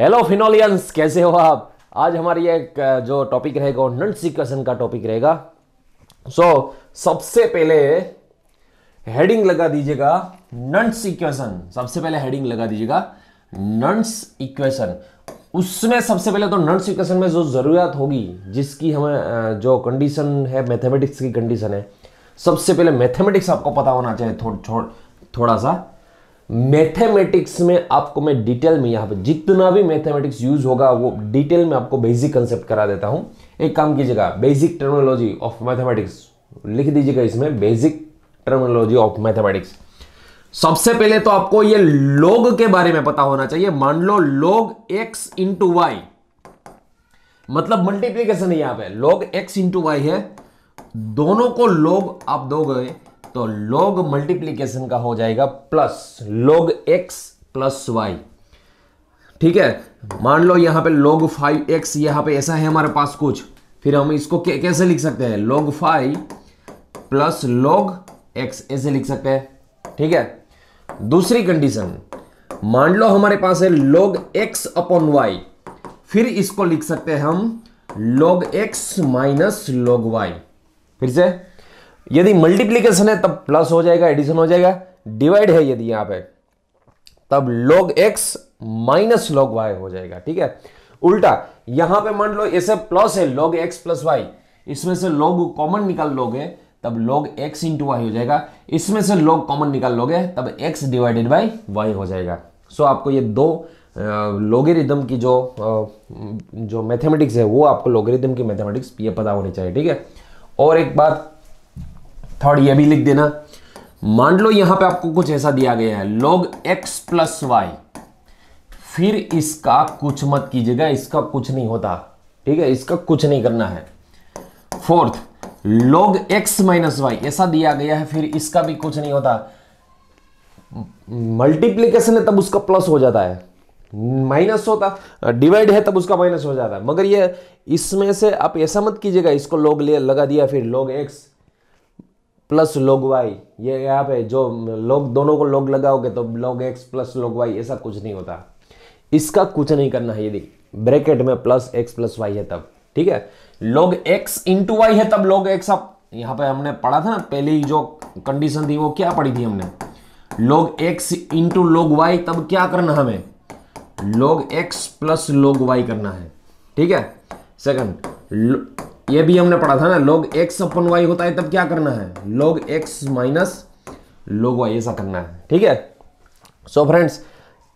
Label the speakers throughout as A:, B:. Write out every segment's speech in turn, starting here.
A: Hello फिनोलियंस कैसे हो आप आज हमारी एक जो टॉपिक रहेगा नंट सिक्वेशन का टॉपिक रहेगा सो so, सबसे पहले हेडिंग लगा दीजिएगा नंट्स इक्वेशन सबसे पहले हेडिंग लगा दीजिएगा नंट्स इक्वेशन उसमें सबसे पहले तो नंट्स इक्वेशन में जो ज़रूरत होगी जिसकी हमें जो कंडीशन है मैथमेटिक्स की कंडीशन है सबसे पहले मैथमेटिक्स आपको पता होना चाहिए थो, थो, थोड़ा सा मैथमेटिक्स में आपको मैं डिटेल में यहाँ पर जितना भी मैथमेटिक्स यूज होगा वो डिटेल में आपको बेसिक कंसेप्ट करा देता हूँ एक काम कीजिएगा बेसिक टर्मोलॉजी ऑफ मैथमेटिक्स लिख दीजिएगा इसमें बेसिक टर्मोलॉजी ऑफ मैथमेटिक्स सबसे पहले तो आपको ये लोग के बारे में पता होना चाहिए मान लो लोग एक्स इंटू वाई मतलब मल्टीप्लीकेशन यहां पर लोग एक्स इंटू वाई है दोनों को लोग आप दोगे तो लॉग मल्टीप्लीकेशन का हो जाएगा plus log x plus y ठीक है मान लो यहां पे लॉग फाइव एक्स यहां पे ऐसा है हमारे पास कुछ फिर हम इसको कैसे लिख सकते हैं log five plus log x ऐसे लिख सकते हैं ठीक है दूसरी कंडीशन मान लो हमारे पास है लॉग एक्स अपॉन वाई फिर इसको लिख सकते हैं हम log x minus log y फिर से यदि मल्टीप्लीकेशन है तब प्लस हो जाएगा एडिशन हो जाएगा डिवाइड है यदि यहां पे तब log x minus log y हो जाएगा ठीक है उल्टा यहां पे मान लो ऐसे प्लस है लॉग एक्स प्लस वाई इसमें से लॉग कॉमन निकाल लोगे तब लॉग एक्स इंटू वाई हो जाएगा इसमें से लॉग कॉमन निकाल लोगे तब एक्स डिवाइडेड बाई वाई हो जाएगा सो आपको ये दो लोगेरिदम की जो जो मैथमेटिक्स है वो आपको लोगेरिदम की मैथमेटिक्स ये पता होनी चाहिए ठीक है और एक बात थर्ड ये भी लिख देना मान लो यहां पे आपको कुछ ऐसा दिया गया है लॉग एक्स प्लस वाई फिर इसका कुछ मत कीजिएगा इसका कुछ नहीं होता ठीक है इसका कुछ नहीं करना है fourth log x minus y ऐसा दिया गया है फिर इसका भी कुछ नहीं होता मल्टीप्लीकेशन है तब उसका प्लस हो जाता है माइनस होता डिवाइड है तब उसका माइनस हो जाता है मगर ये इसमें से आप ऐसा मत कीजिएगा इसको लॉग ले लगा दिया फिर log x plus log y ये यहाँ पे जो लॉग दोनों को लॉग लगाओगे तो log x plus log y ऐसा कुछ नहीं होता इसका कुछ नहीं करना है यदि ब्रैकेट में प्लस एक्स प्लस वाई है तब ठीक है लॉग एक्स इंटू वाई है तब लॉग एक्स आप यहाँ पे हमने पढ़ा था ना पहली जो कंडीशन थी वो क्या पढ़ी थी हमने log x into log y तब क्या करना हमें log x plus log y करना है ठीक है सेकंड ये भी हमने पढ़ा था ना लोग एक्स अपन वाई होता है तब क्या करना है लोग एक्स माइनस लोग वाई ऐसा करना है ठीक है सो फ्रेंड्स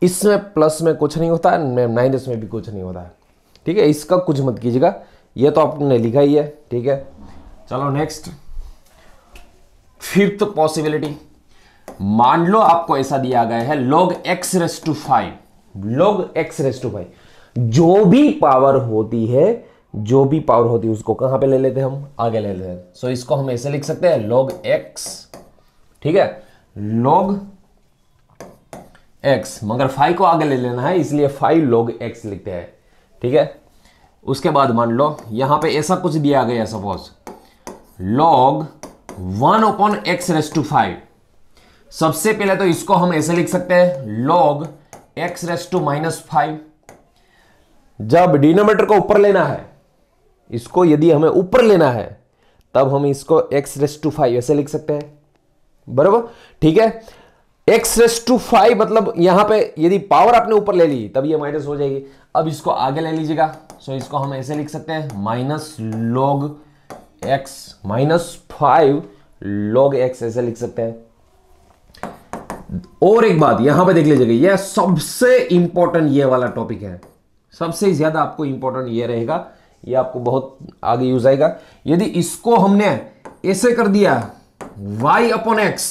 A: इसमें प्लस में कुछ नहीं होता है माइनस में भी कुछ नहीं होता है ठीक है इसका कुछ मत कीजिएगा ये तो आपने लिखा ही है ठीक है चलो नेक्स्ट फिफ्थ पॉसिबिलिटी मान लो आपको ऐसा दिया गया है log x raise to five log x raise to five जो भी पावर होती है जो भी पावर होती है उसको कहां पे ले लेते हैं हम आगे ले लेते हैं सो इसको हम ऐसे लिख सकते हैं लॉग एक्स ठीक है लॉग एक्स मगर फाइव को आगे ले लेना है इसलिए फाइव लॉग एक्स लिखते हैं ठीक है उसके बाद मान लो यहां पे ऐसा कुछ दिया गया suppose log one upon x raise to five सबसे पहले तो इसको हम ऐसे लिख सकते हैं log x raise to minus five जब डिनोमीटर को ऊपर लेना है इसको यदि हमें ऊपर लेना है तब हम इसको एक्स रेस टू फाइव ऐसे लिख सकते हैं बरबर ठीक है एक्स रेस टू फाइव मतलब यहां पे यदि पावर आपने ऊपर ले ली तब ये माइनस हो जाएगी अब इसको आगे ले लीजिएगा सो इसको हम ऐसे लिख सकते हैं minus log x minus five log x ऐसे लिख सकते हैं और एक बात यहां पे देख लीजिएगा यह सबसे इंपॉर्टेंट ये वाला टॉपिक है सबसे ज्यादा आपको इंपॉर्टेंट ये रहेगा ये आपको बहुत आगे यूज आएगा यदि इसको हमने ऐसे कर दिया वाई अपॉन एक्स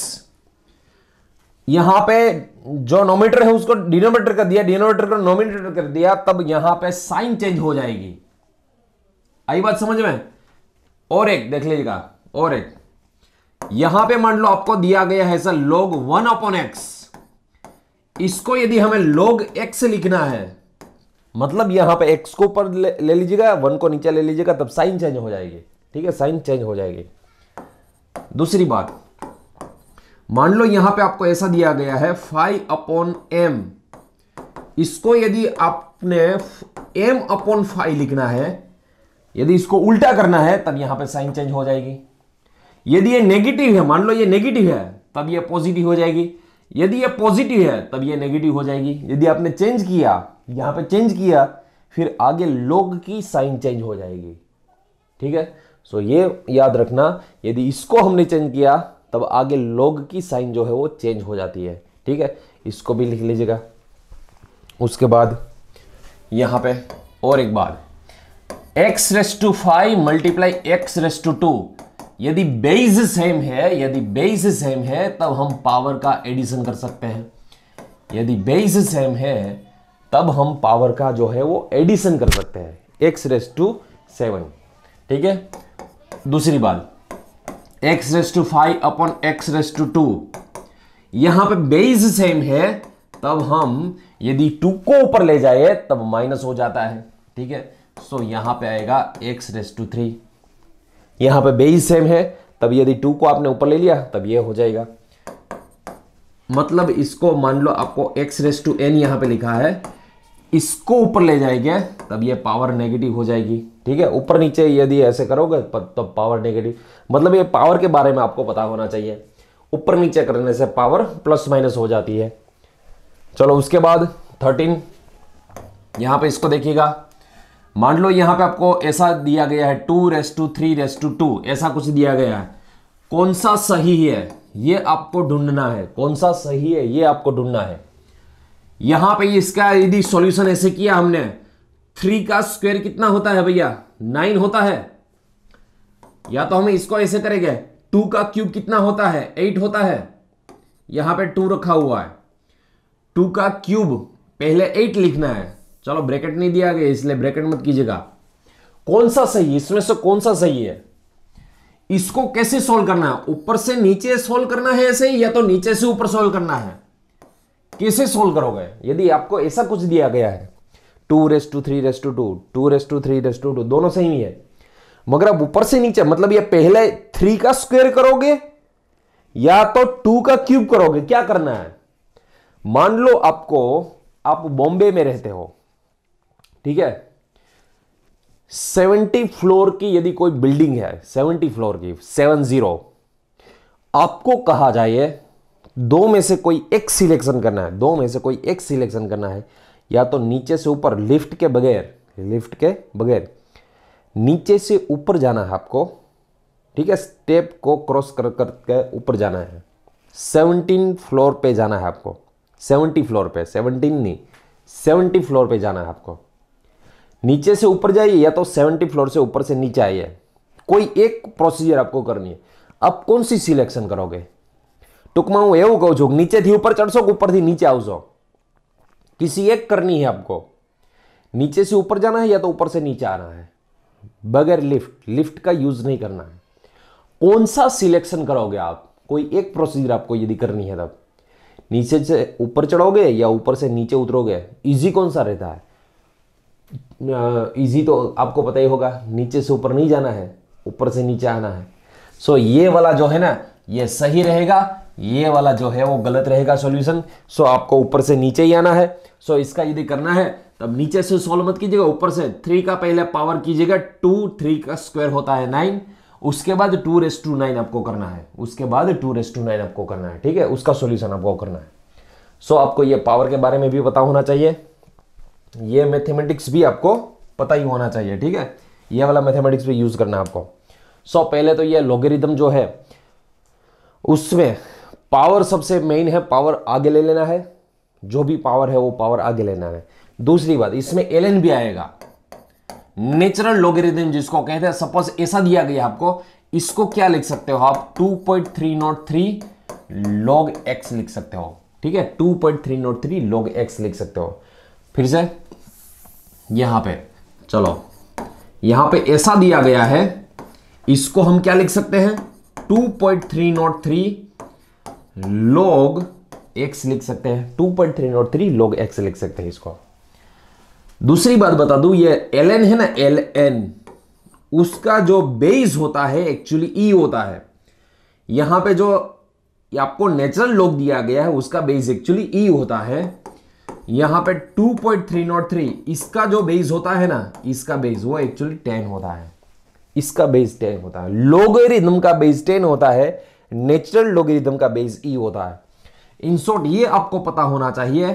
A: यहां पे जो नोमीटर है उसको डिनोमीटर कर दिया डिनोमीटर को नोमीटर कर दिया तब यहां पे साइन चेंज हो जाएगी आई बात समझ में और एक देख लीजिएगा और एक यहां पे मान लो आपको दिया गया है sir log one upon x इसको यदि हमें लॉग एक्स लिखना है मतलब यहाँ पे एक्स को ऊपर ले, लीजिएगा वन को नीचे ले लीजिएगा तब साइन चेंज हो जाएगी ठीक है साइन चेंज हो जाएगी दूसरी बात मान लो यहां पे आपको ऐसा दिया गया है फाइव अपॉन एम इसको यदि आपने एम अपॉन फाइव लिखना है यदि इसको उल्टा करना है तब यहां पे साइन चेंज हो जाएगी यदि ये नेगेटिव है मान लो ये नेगेटिव है तब ये पॉजिटिव हो जाएगी यदि ये पॉजिटिव है तब ये नेगेटिव हो जाएगी यदि आपने चेंज किया यहां पे चेंज किया फिर आगे लोग की साइन चेंज हो जाएगी ठीक है सो ये याद रखना यदि इसको हमने चेंज किया तब आगे लोग की साइन जो है वो चेंज हो जाती है ठीक है इसको भी लिख लीजिएगा उसके बाद यहां पे और एक बार x raise to five multiply x raise to two यदि बेस सेम है यदि बेस सेम है तब हम पावर का एडिशन कर सकते हैं यदि बेस सेम है तब हम पावर का जो है वो एडिशन कर सकते हैं एक्स रेस टू सेवन ठीक है दूसरी बात x raise to five upon x raise to two यहां पे बेस सेम है तब हम यदि टू को ऊपर ले जाए तब माइनस हो जाता है ठीक है सो यहां पे आएगा एक्स रेस टू थ्री यहां पे बेस सेम है तब यदि टू को आपने ऊपर ले लिया तब ये हो जाएगा मतलब इसको मान लो आपको एक्स रेस टू एन यहां पे लिखा है इसको ऊपर ले जाएंगे तब ये पावर नेगेटिव हो जाएगी ठीक है ऊपर नीचे यदि ऐसे करोगे तब तो पावर नेगेटिव मतलब ये पावर के बारे में आपको पता होना चाहिए ऊपर नीचे करने से पावर प्लस माइनस हो जाती है चलो उसके बाद थर्टीन यहां पे इसको देखिएगा मान लो यहां पे आपको ऐसा दिया गया है two raise to three raise to two ऐसा कुछ दिया गया है कौन सा सही है ये आपको ढूंढना है कौन सा सही है ये आपको ढूंढना है यहां पे इसका यदि सॉल्यूशन ऐसे किया हमने थ्री का स्क्वायर कितना होता है भैया नाइन होता है या तो हम इसको ऐसे करेंगे टू का क्यूब कितना होता है एट होता है यहां पे टू रखा हुआ है टू का क्यूब पहले एट लिखना है चलो ब्रैकेट नहीं दिया गया इसलिए ब्रैकेट मत कीजिएगा कौन सा सही है इसमें से कौन सा सही है इसको कैसे सोल्व करना है ऊपर से नीचे सोल्व करना है ऐसे या तो नीचे से ऊपर सोल्व करना है कैसे सोल्व करोगे यदि आपको ऐसा कुछ दिया गया है two raise to three raise to two two raise to three raise to two दोनों सही है मगर आप ऊपर से नीचे मतलब ये पहले थ्री का स्क्वायर करोगे या तो टू का क्यूब करोगे क्या करना है मान लो आपको आप बॉम्बे में रहते हो ठीक है सेवेंटी फ्लोर की यदि कोई बिल्डिंग है सेवेंटी फ्लोर की सेवन जीरो आपको कहा जाए दो में से कोई एक सिलेक्शन करना है दो में से कोई एक सिलेक्शन करना है या तो नीचे से ऊपर लिफ्ट के बगैर लिफ्ट के बगैर नीचे से ऊपर जाना है आपको ठीक है स्टेप को क्रॉस कर करके ऊपर जाना है सेवनटीन फ्लोर पे जाना है आपको सेवनटी फ्लोर पे सेवनटीन नहीं सेवनटी फ्लोर पे जाना है आपको नीचे से ऊपर जाइए या तो सेवनटी फ्लोर से ऊपर से नीचे आइए कोई एक प्रोसीजर आपको करनी है आप कौन सी सिलेक्शन करोगे में हूँ एवं કહું नीचे કે નીચેથી ઉપર ચડશો ऊपर थी नीचे आशो किसी एक करनी है आपको नीचे से ऊपर जाना है या तो ऊपर से नीचे आना है बगैर लिफ्ट लिफ्ट का यूज नहीं करना है कौन सा सिलेक्शन करोगे आप कोई एक प्रोसीजर आपको यदि करनी है तब नीचे से ऊपर चढ़ोगे या ऊपर से नीचे उतरोगे इजी कौन सा रहता है इजी तो आपको पता ही होगा नीचे से ऊपर नहीं जाना है ऊपर से नीचे आना है सो so, ये वाला जो है ना ये सही रहेगा ये वाला जो है वो गलत रहेगा सॉल्यूशन सो आपको ऊपर से नीचे ही आना है सो इसका यदि करना है तब नीचे से सॉल्व मत कीजिएगा ऊपर से थ्री का पहले पावर कीजिएगा टू थ्री का स्क्वायर होता है नाइन उसके बाद टू रेस टू नाइन आपको करना है उसके बाद टू रेस टू नाइन आपको करना है ठीक है उसका सॉल्यूशन आपको करना है सो आपको ये पावर के बारे में भी पता होना चाहिए ये मैथमेटिक्स भी आपको पता ही होना चाहिए ठीक है ये वाला मैथमेटिक्स भी यूज करना है आपको सो पहले तो ये लोगेरिदम जो है उसमें पावर सबसे मेन है पावर आगे ले लेना है जो भी पावर है वो पावर आगे लेना है दूसरी बात इसमें एल भी आएगा नेचुरल लोगरिथम जिसको कहते हैं सपोज ऐसा दिया गया आपको इसको क्या लिख सकते हो आप 2.303 लॉग एक्स लिख सकते हो ठीक है 2.303 लॉग एक्स लिख सकते हो फिर से यहां पे चलो यहां पे ऐसा दिया गया है इसको हम क्या लिख सकते हैं टू थ्री लॉग एक्स लिख सकते हैं two point three not three log x लिख सकते हैं इसको दूसरी बात बता दू ये एल एन है ना एल एन उसका जो बेस होता है एक्चुअली ई e होता है यहां पे जो आपको नेचुरल लॉग दिया गया है उसका बेस एक्चुअली ई e होता है यहां पे 2.303 इसका जो बेस होता है ना इसका बेस वो एक्चुअली 10 होता है इसका बेस 10 होता है लोगरिदम का बेस 10 होता है नेचुरल लोगरिदम का बेस ई e होता है इन शॉर्ट ये आपको पता होना चाहिए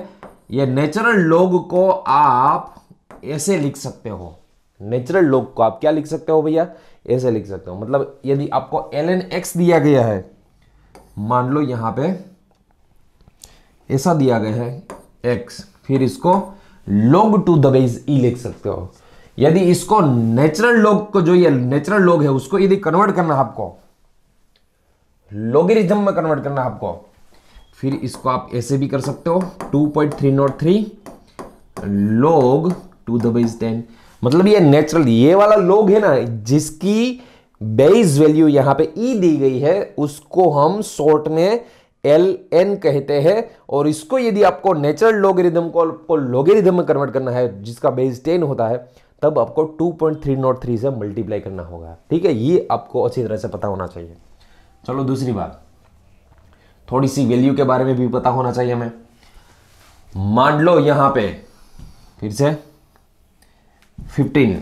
A: ये नेचुरल लोग को आप ऐसे लिख सकते हो नेचुरल लोग को आप क्या लिख सकते हो भैया ऐसे लिख सकते हो मतलब यदि आपको एल एन एक्स दिया गया है मान लो यहां पे ऐसा दिया गया है एक्स फिर इसको log to the base e लिख सकते हो यदि इसको नेचुरल लोग को जो ये नेचुरल लोग है उसको यदि कन्वर्ट करना है आपको लोगेरिज्म में कन्वर्ट करना है आपको फिर इसको आप ऐसे भी कर सकते हो two point three not three log to the base ten मतलब ये नेचुरल ये वाला लोग है ना जिसकी बेस वैल्यू यहाँ पे ई e दी गई है उसको हम शॉर्ट में एल एन कहते हैं और इसको यदि आपको नेचुरल लोगेरिदम को, आपको लोगेरिदम में कन्वर्ट करना है जिसका बेस टेन होता है तब आपको 2.303 से मल्टीप्लाई करना होगा ठीक है ये आपको अच्छी तरह से पता होना चाहिए चलो दूसरी बात थोड़ी सी वैल्यू के बारे में भी पता होना चाहिए हमें मान लो यहां पे फिर से 15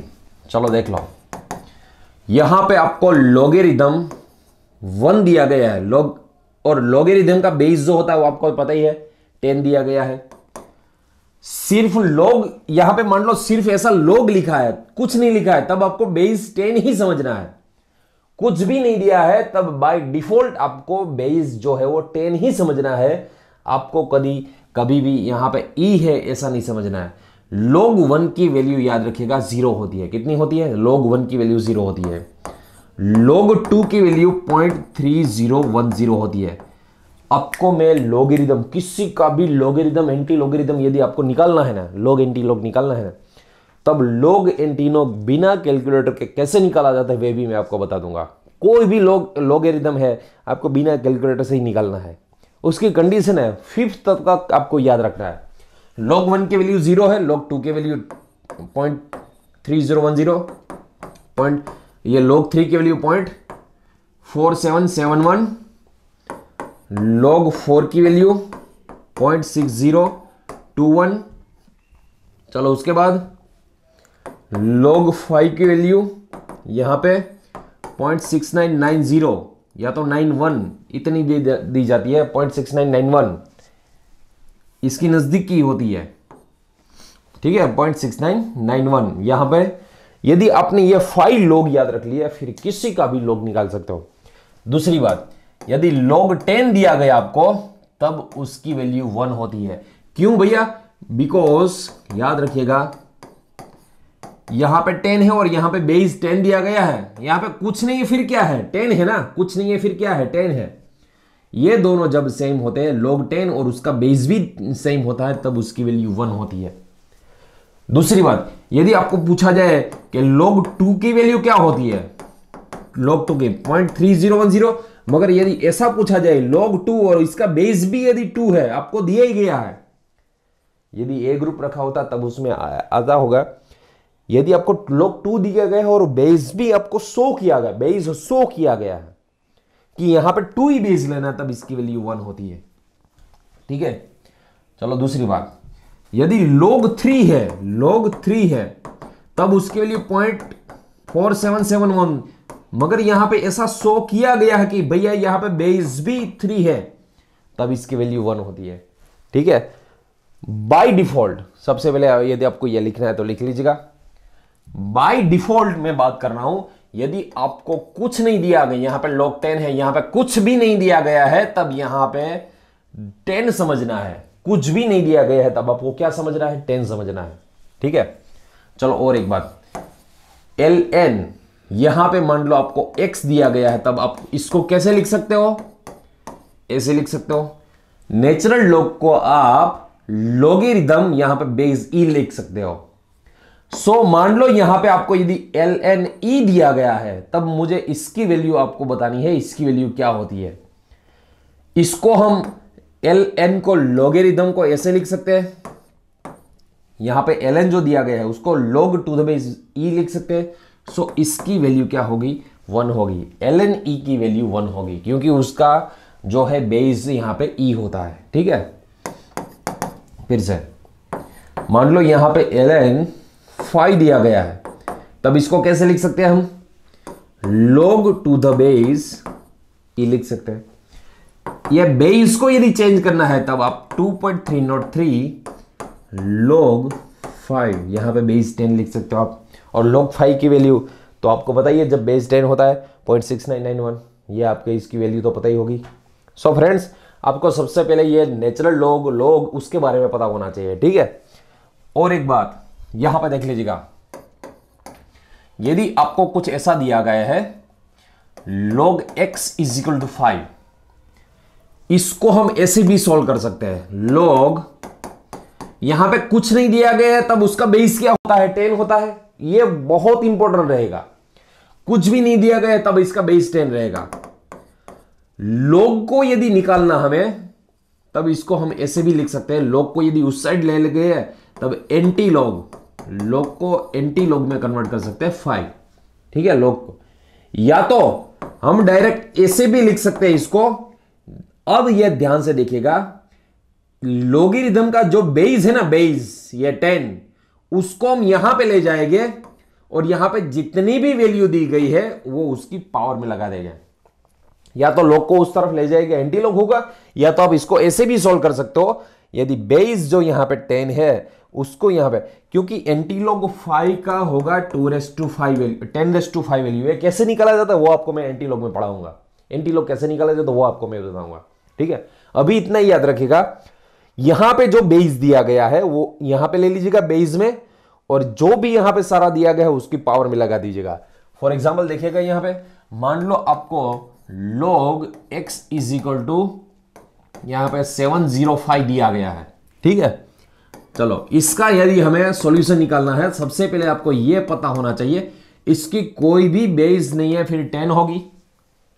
A: चलो देख लो यहां पे आपको लोगेरिदम वन दिया गया है लोग और लोगेरिदम का बेस जो होता है वो आपको पता ही है टेन दिया गया है सिर्फ लोग यहां पे मान लो सिर्फ ऐसा लोग लिखा है कुछ नहीं लिखा है तब आपको बेस टेन ही समझना है कुछ भी नहीं दिया है तब बाय डिफॉल्ट आपको बेस जो है वो टेन ही समझना है आपको कभी कभी भी यहां पे ई e है ऐसा नहीं समझना है लॉग वन की वैल्यू याद रखिएगा जीरो होती है कितनी होती है लॉग वन की वैल्यू जीरो होती है लॉग टू की value point three zero one zero होती है आपको मैं लोगेरिदम किसी का भी लॉगरिदम एंटी लॉगरिदम यदि आपको निकालना है ना लोग एंटी लोग निकालना है ना तब लोग एंटीनो बिना कैलकुलेटर के कैसे निकाला जाता है वे भी मैं आपको बता दूंगा कोई भी लोग लोगेरिदम है आपको बिना कैलकुलेटर से ही निकालना है उसकी कंडीशन है फिफ्थ तब का आपको याद रखना है लॉग वन के वैल्यू जीरो है लॉग टू के value point three zero one zero point ये लॉग थ्री के value point four seven seven one log four की value point six zero two one चलो उसके बाद लॉग फाइव की वैल्यू यहाँ पे point six nine nine zero या तो नाइन वन इतनी दी, दी जाती है point six nine nine one इसकी नज़दीक की होती है ठीक है point six nine nine one यहाँ पे यदि आपने ये फाइव लोग याद रख लिया फिर किसी का भी लोग निकाल सकते हो दूसरी बात यदि लॉग टेन दिया गया आपको तब उसकी वैल्यू वन होती है क्यों भैया बिकॉज याद रखिएगा यहां पे टेन है और यहां पे बेस टेन दिया गया है यहां पे कुछ नहीं है फिर क्या है टेन है ना कुछ नहीं है फिर क्या है टेन है ये दोनों जब सेम होते हैं लोग टेन और उसका बेस भी सेम होता है तब उसकी वैल्यू वन होती है दूसरी बात यदि आपको पूछा जाए कि लोग टू की वैल्यू क्या होती है लोग टू की point three zero one zero मगर यदि ऐसा पूछा जाए लॉग टू और इसका बेस भी यदि टू है आपको दिया ही गया है यदि ए ग्रुप रखा होता तब उसमें आता होगा यदि आपको लोग टू दिया गया है और बेस भी आपको सो किया गया बेस सो किया गया है कि यहां पर टू ही बेस लेना तब इसकी वैल्यू वन होती है ठीक है चलो दूसरी बात यदि लोग थ्री है लोग थ्री है तब उसके value point four seven seven one मगर यहां पे ऐसा शो किया गया है कि भैया यहां पे बेस भी थ्री है तब इसकी वैल्यू वन होती है ठीक है बाय डिफॉल्ट सबसे पहले यदि आपको यह लिखना है तो लिख लीजिएगा बाय डिफॉल्ट में बात कर रहा हूं यदि आपको कुछ नहीं दिया गया यहां पर लॉक टेन है यहां पर कुछ भी नहीं दिया गया है तब यहां पर टेन समझना है कुछ भी नहीं दिया गया है तब आपको क्या समझना है टेन समझना है ठीक है चलो और एक बात एल एन यहां पे मान लो आपको एक्स दिया गया है तब आप इसको कैसे लिख सकते हो ऐसे लिख सकते हो नेचुरल लॉग को आप रिदम यहां पे बेस ई e लिख सकते हो सो so, मान लो यहां पे आपको यदि एल एन ई दिया गया है तब मुझे इसकी वैल्यू आपको बतानी है इसकी वैल्यू क्या होती है इसको हम एल एन को लोगेरिदम को ऐसे लिख सकते हैं यहां पे एल एन जो दिया गया है उसको लोग टू द बेस ई लिख सकते हैं सो so, इसकी वैल्यू क्या होगी वन होगी एल एन ई की वैल्यू वन होगी क्योंकि उसका जो है बेस यहां पे ई e होता है ठीक है फिर से मान लो यहां पे एल एन फाइव दिया गया है तब इसको कैसे लिख सकते हैं हम लोग टू द बेस ये लिख सकते हैं ये बेस को यदि चेंज करना है तब आप 2.303 लोग फाइव यहां पे बेस टेन लिख सकते हो आप और लोग फाइव की वैल्यू तो आपको पता ही है जब बेस टेन होता है point six nine nine one ये आपके इसकी वैल्यू तो पता ही होगी सो so फ्रेंड्स आपको सबसे पहले ये नेचुरल लोग लोग उसके बारे में पता होना चाहिए ठीक है और एक बात यहां पर देख लीजिएगा यदि आपको कुछ ऐसा दिया गया है log x is equal to five इसको हम ऐसे भी सॉल्व कर सकते हैं log यहां पे कुछ नहीं दिया गया है तब उसका बेस क्या होता है टेन होता है ये बहुत इंपॉर्टेंट रहेगा कुछ भी नहीं दिया गया है तब इसका बेस टेन रहेगा लोग को यदि निकालना हमें तब इसको हम ऐसे भी लिख सकते हैं लोग को यदि उस साइड ले गए तब एंटी लॉग लॉग को एंटी लॉग में कन्वर्ट कर सकते हैं फाइव ठीक है लॉग को या तो हम डायरेक्ट ऐसे भी लिख सकते हैं इसको अब यह ध्यान से देखिएगा लोगिरिदम का जो बेस है ना बेस ये टेन उसको हम यहां पे ले जाएंगे और यहां पे जितनी भी वैल्यू दी गई है वो उसकी पावर में लगा देगा या तो लोग को उस तरफ ले जाएंगे एंटी लोग होगा या तो आप इसको ऐसे भी सोल्व कर सकते हो यदि बेस जो यहां पे टेन है उसको यहां पे क्योंकि एंटीलॉग फाइव का होगा two raise to five value ten raise to five value है कैसे निकाला जाता है वो आपको मैं एंटीलॉग में पढ़ाऊंगा एंटीलॉग कैसे निकाला जाता है वो आपको मैं बताऊंगा ठीक है अभी इतना ही याद रखेगा यहां पे जो बेस दिया गया है वो यहां पे ले लीजिएगा बेस में और जो भी यहां पे सारा दिया गया है उसकी पावर में लगा दीजिएगा फॉर एग्जाम्पल देखिएगा यहां पे मान लो आपको log x is equal to यहां पे फाइव दिया गया है ठीक है चलो इसका यदि हमें सॉल्यूशन निकालना है सबसे पहले आपको ये पता होना चाहिए इसकी कोई भी बेस नहीं है फिर टेन होगी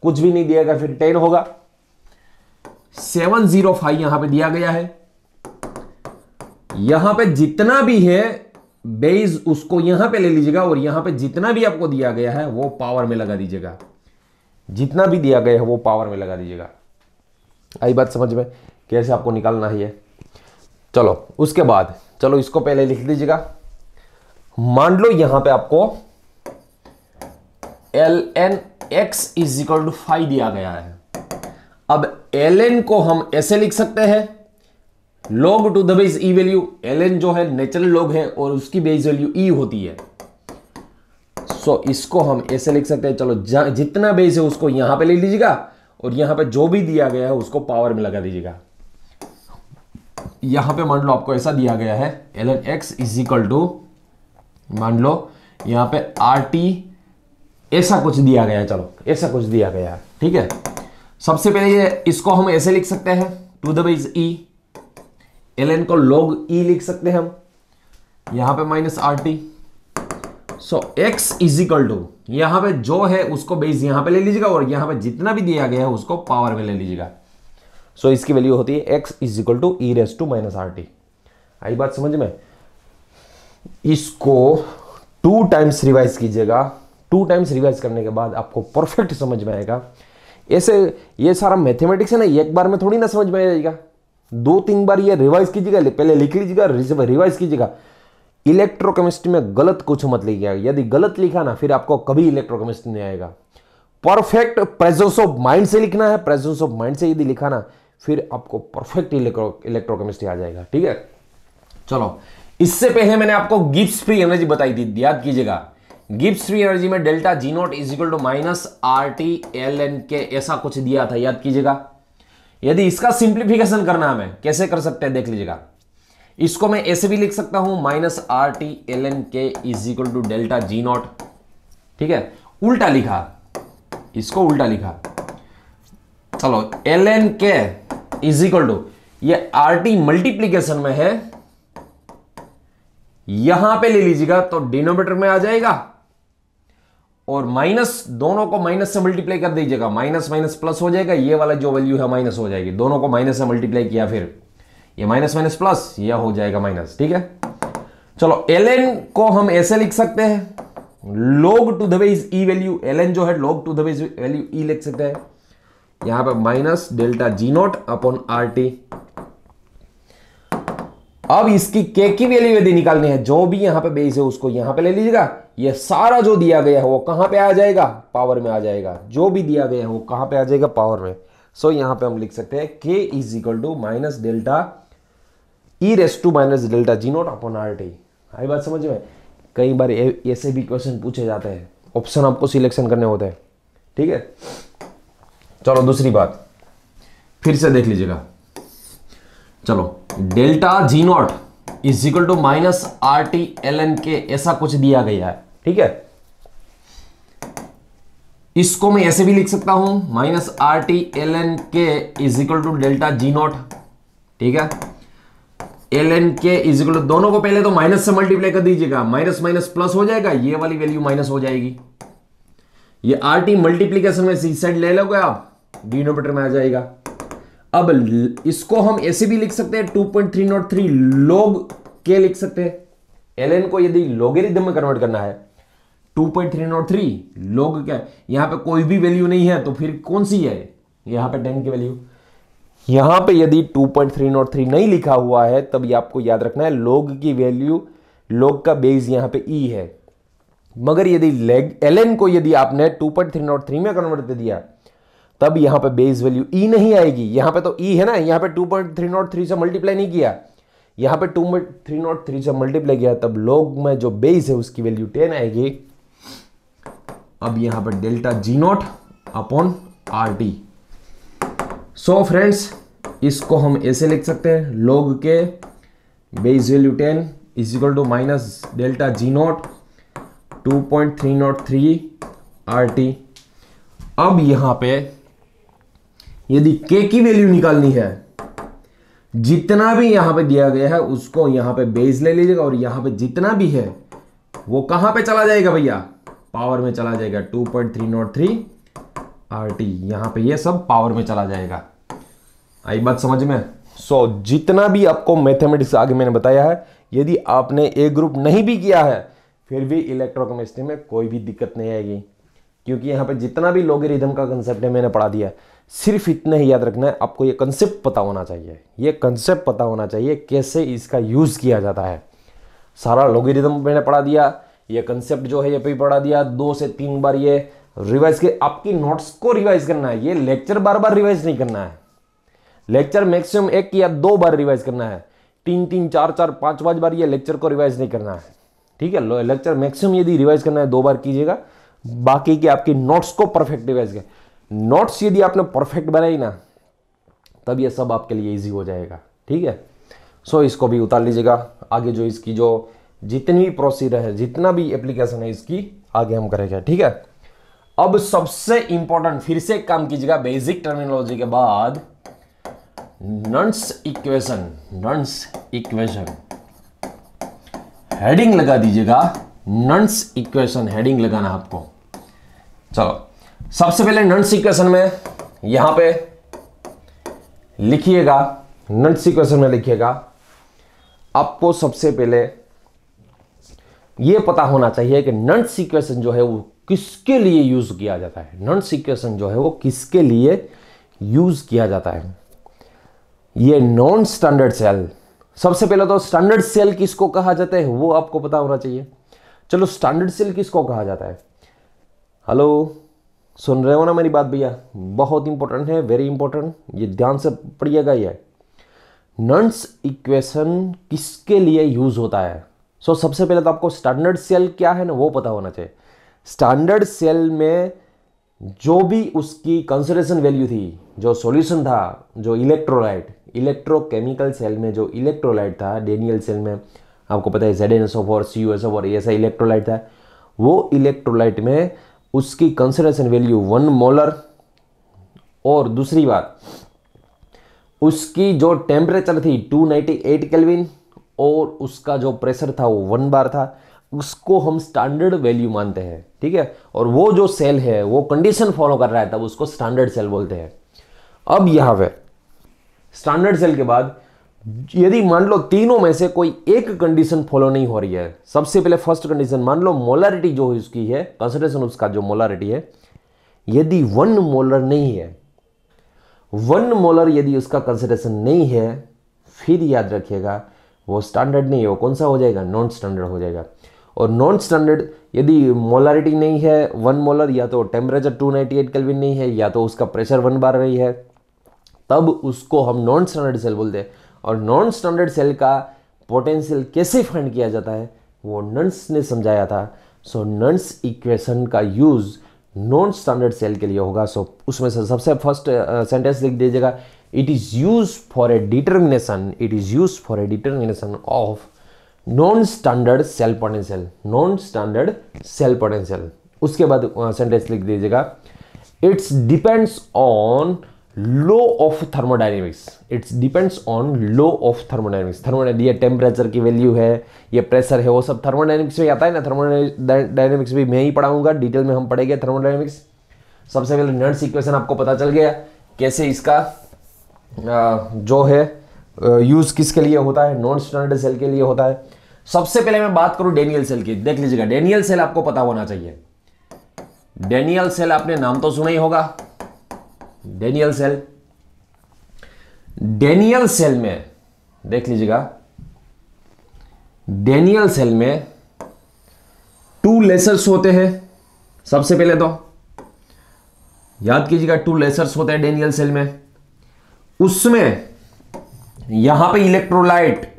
A: कुछ भी नहीं गया फिर टेन होगा सेवन जीरो फाइव यहां पर दिया गया है यहां पे जितना भी है बेस उसको यहां पे ले लीजिएगा और यहां पे जितना भी आपको दिया गया है वो पावर में लगा दीजिएगा जितना भी दिया गया है वो पावर में लगा दीजिएगा आई बात समझ में कैसे आपको निकालना है ये चलो उसके बाद चलो इसको पहले लिख दीजिएगा मान लो यहां पे आपको L N x is equal to five दिया गया है अब एल एन को हम ऐसे लिख सकते हैं log to the base e value L N जो है नेचुरल लॉग है और उसकी बेस वैल्यू ई होती है सो so, इसको हम ऐसे लिख सकते हैं चलो जितना बेस है उसको यहां पे ले लीजिएगा और यहां पे जो भी दिया गया है उसको पावर में लगा दीजिएगा यहां पे मान लो आपको ऐसा दिया गया है L N x is equal to मान लो यहां पे आर टी ऐसा कुछ दिया गया है चलो ऐसा कुछ दिया गया है ठीक है सबसे पहले ये इसको हम ऐसे लिख सकते हैं to the base e L N को लॉग ई e लिख सकते हैं हम यहां पे minus R T so x is equal to यहां पे जो है उसको बेस यहां पे ले लीजिएगा और यहां पे जितना भी दिया गया है उसको पावर में ले लीजिएगा सो so, इसकी वैल्यू होती है x is equal to e raise to minus R T आई बात समझ में इसको टू टाइम्स रिवाइज कीजिएगा टू टाइम्स रिवाइज करने के बाद आपको परफेक्ट समझ में आएगा ऐसे ये सारा मैथमेटिक्स है ना एक बार में थोड़ी ना समझ में आएगा दो तीन बार ये रिवाइज कीजिएगा पहले लिख लीजिएगा रिवाइज कीजिएगा इलेक्ट्रोकेमिस्ट्री में गलत कुछ मत लिखिएगा यदि गलत लिखा ना फिर आपको कभी इलेक्ट्रोकेमिस्ट्री नहीं आएगा परफेक्ट प्रेजेंस ऑफ माइंड से लिखना है प्रेजेंस ऑफ माइंड से यदि लिखा ना फिर आपको परफेक्ट इलेक्ट्रोकेमिस्ट्री आ जाएगा ठीक है चलो इससे पहले मैंने आपको गिप्स फ्री एनर्जी बताई थी याद कीजिएगा गिप्स फ्री एनर्जी में delta G nought is equal to minus R T L N K ऐसा कुछ दिया था याद कीजिएगा यदि इसका सिंप्लीफिकेशन करना हमें कैसे कर सकते हैं देख लीजिएगा इसको मैं ऐसे भी लिख सकता हूं minus R T L N K is equal to delta G nought ठीक है उल्टा लिखा इसको उल्टा लिखा चलो L N K is equal to ये आर टी मल्टीप्लीकेशन में है यहां पे ले लीजिएगा तो डिनोमीटर में आ जाएगा और माइनस दोनों को माइनस से मल्टीप्लाई कर दीजिएगा माइनस माइनस प्लस हो जाएगा ये वाला जो वैल्यू है माइनस हो जाएगी दोनों को माइनस से मल्टीप्लाई किया फिर ये माइनस माइनस प्लस यह हो जाएगा माइनस ठीक है चलो एल को हम ऐसे लिख सकते हैं log टू the base e value ln जो है log to the base value e लिख सकते हैं यहां पर minus delta G not upon R T अब इसकी के की वैल्यू यदि निकालनी है जो भी यहां पे बेस है उसको यहां पे ले लीजिएगा ये सारा जो दिया गया है वो कहां पे आ जाएगा पावर में आ जाएगा जो भी दिया गया है वो कहां पे आ जाएगा पावर में सो so, यहां पे हम लिख सकते हैं K is equal to minus delta e raise to minus delta G not upon R T आई बात समझ में कई बार ऐसे भी क्वेश्चन पूछे जाते हैं ऑप्शन आपको सिलेक्शन करने होते हैं ठीक है चलो दूसरी बात फिर से देख लीजिएगा चलो delta G nought is equal to minus R T L N K ऐसा कुछ दिया गया है ठीक है इसको मैं ऐसे भी लिख सकता हूं minus R T L N K is equal to delta G nought ठीक है L N K is equal to दोनों को पहले तो माइनस से मल्टीप्लाई कर दीजिएगा माइनस माइनस प्लस हो जाएगा ये वाली वैल्यू माइनस हो जाएगी ये आर टी मल्टीप्लीकेशन में साइड ले लोगे आप डिनोमीटर में आ जाएगा अब इसको हम ऐसे भी लिख सकते हैं 2.303 लॉग के लिख सकते हैं एल को यदि लॉगेरिदम में कन्वर्ट करना है 2.303 लॉग क्या है यहां पे कोई भी वैल्यू नहीं है तो फिर कौन सी है यहां पे 10 की वैल्यू यहां पे यदि 2.303 नहीं लिखा हुआ है तब ये आपको याद रखना है लॉग की वैल्यू लॉग का बेस यहां पे ई e है मगर यदि लेग एल को यदि आपने 2.303 में कन्वर्ट कर दिया तब यहां पे बेस वैल्यू ई नहीं आएगी यहां पे तो ई e है ना यहां पे 2.303 से मल्टीप्लाई नहीं किया यहां पे 2.303 से मल्टीप्लाई किया तब लोग में जो बेस है उसकी वैल्यू 10 आएगी अब यहां पे delta G not upon R T so friends इसको हम ऐसे लिख सकते हैं लोग के base value 10 is equal to minus delta G naught two point three not three R T अब यहां पे यदि के की वैल्यू निकालनी है जितना भी यहां पे दिया गया है उसको यहां पे बेस ले लीजिएगा और यहां पे जितना भी है वो कहां पे चला जाएगा भैया पावर में चला जाएगा 2.303 point three not three R T यहां पर यह सब पावर में चला जाएगा आई बात समझ में सो so, जितना भी आपको मैथमेटिक्स आगे मैंने बताया है यदि आपने ए ग्रुप नहीं भी किया है फिर भी इलेक्ट्रोकेमिस्ट्री में कोई भी दिक्कत नहीं आएगी क्योंकि यहां पर जितना भी लोगे का कंसेप्ट है मैंने पढ़ा दिया है सिर्फ इतना ही याद रखना है आपको ये कंसेप्ट पता होना चाहिए ये कंसेप्ट पता होना चाहिए कैसे इसका यूज़ किया जाता है सारा लोगेरिदम मैंने पढ़ा दिया ये कंसेप्ट जो है ये भी पढ़ा दिया दो से तीन बार ये रिवाइज के आपकी नोट्स को रिवाइज करना है ये लेक्चर बार बार रिवाइज नहीं करना है लेक्चर मैक्सिमम एक या दो बार रिवाइज करना है तीन तीन चार चार पाँच पाँच बार ये लेक्चर को रिवाइज नहीं करना है ठीक है लेक्चर मैक्सिमम यदि रिवाइज करना है दो बार कीजिएगा बाकी के आपकी नोट्स को परफेक्ट रिवाइज करें नोट्स यदि आपने परफेक्ट बनाई ना तब ये सब आपके लिए ईजी हो जाएगा ठीक है सो so, इसको भी उतार लीजिएगा आगे जो इसकी जो जितनी भी प्रोसीजर है जितना भी एप्लीकेशन है इसकी आगे हम करेंगे ठीक है अब सबसे इंपॉर्टेंट फिर से काम कीजिएगा बेसिक टर्मिनोलॉजी के बाद nun's equation nun's equation heading लगा दीजिएगा नंस इक्वेशन हेडिंग लगाना आपको चलो सबसे पहले नंट क्वेश्चन में यहां पे लिखिएगा नंट क्वेश्चन में लिखिएगा आपको सबसे पहले यह पता होना चाहिए कि नंट क्वेश्चन जो है वो किसके लिए यूज किया जाता है नंट क्वेश्चन जो है वो किसके लिए यूज किया जाता है ये नॉन स्टैंडर्ड सेल सबसे पहले तो स्टैंडर्ड सेल किसको कहा जाता है वो आपको पता होना चाहिए चलो स्टैंडर्ड सेल किसको कहा जाता है हेलो सुन रहे हो ना मेरी बात भैया बहुत इंपॉर्टेंट है वेरी इंपॉर्टेंट ये ध्यान से पढ़िएगा ये नंट्स इक्वेशन किसके लिए यूज होता है सो so, सबसे पहले तो आपको स्टैंडर्ड सेल क्या है ना वो पता होना चाहिए स्टैंडर्ड सेल में जो भी उसकी कंसिडरेशन वैल्यू थी जो सॉल्यूशन था जो इलेक्ट्रोलाइट इलेक्ट्रोकेमिकल सेल में जो इलेक्ट्रोलाइट था डेनियल सेल में आपको पता है जेड एन एस ऑफ और सी यू एस ओफ और ऐसा इलेक्ट्रोलाइट था वो इलेक्ट्रोलाइट में उसकी कंसिडरेशन वैल्यू वन मोलर और दूसरी बात उसकी जो टेम्परेचर थी 298 केल्विन और उसका जो प्रेशर था वो वन बार था उसको हम स्टैंडर्ड वैल्यू मानते हैं ठीक है और वो जो सेल है वो कंडीशन फॉलो कर रहा है तब उसको स्टैंडर्ड सेल बोलते हैं अब यहाँ पे स्टैंडर्ड सेल के बाद यदि मान लो तीनों में से कोई एक कंडीशन फॉलो नहीं हो रही है सबसे पहले फर्स्ट कंडीशन मान लो मोलारिटी जो उसकी है कंसनट्रेशन उसका जो मोलारिटी है यदि वन मोलर नहीं है वन मोलर यदि उसका कंसनट्रेशन नहीं है फिर याद रखिएगा वो स्टैंडर्ड नहीं है वो कौन सा हो जाएगा नॉन स्टैंडर्ड हो जाएगा और नॉन स्टैंडर्ड यदि मोलारिटी नहीं है वन मोलर या तो टेम्परेचर 298 केल्विन नहीं है या तो उसका प्रेशर वन बार नहीं है तब उसको हम नॉन स्टैंडर्ड सेल बोलते हैं और नॉन स्टैंडर्ड सेल का पोटेंशियल कैसे फाइंड किया जाता है वो नंस ने समझाया था सो नंस इक्वेशन का यूज़ नॉन स्टैंडर्ड सेल के लिए होगा सो उसमें से सबसे फर्स्ट सेंटेंस uh, लिख दीजिएगा it is use for a determination it is use for a determination of non standard cell potential non standard cell potential उसके बाद सेंटेंस uh, लिख दीजिएगा it's depends on law of thermodynamics it's depends on law of thermodynamics थर्मोडाइन ये temperature की value है ये pressure है वो सब थर्मोडाइनमिक्स में आता है ना थर्मोडाइनमिक्स भी मैं ही पढ़ाऊंगा डिटेल में हम पढ़ेंगे थर्मोडाइनमिक्स सबसे पहले नर्ड सिक्वेशन आपको पता चल गया कैसे इसका जो है यूज़ किसके लिए होता है नॉन स्टैंडर्ड सेल के लिए होता है सबसे पहले मैं बात करूं डेनियल सेल की देख लीजिएगा डेनियल सेल आपको पता होना चाहिए डेनियल सेल आपने नाम तो सुना ही होगा डेनियल सेल डेनियल सेल में देख लीजिएगा डेनियल सेल में टू लेसर्स होते हैं सबसे पहले तो याद कीजिएगा टू लेसर्स होते हैं डेनियल सेल में उसमें यहां पे इलेक्ट्रोलाइट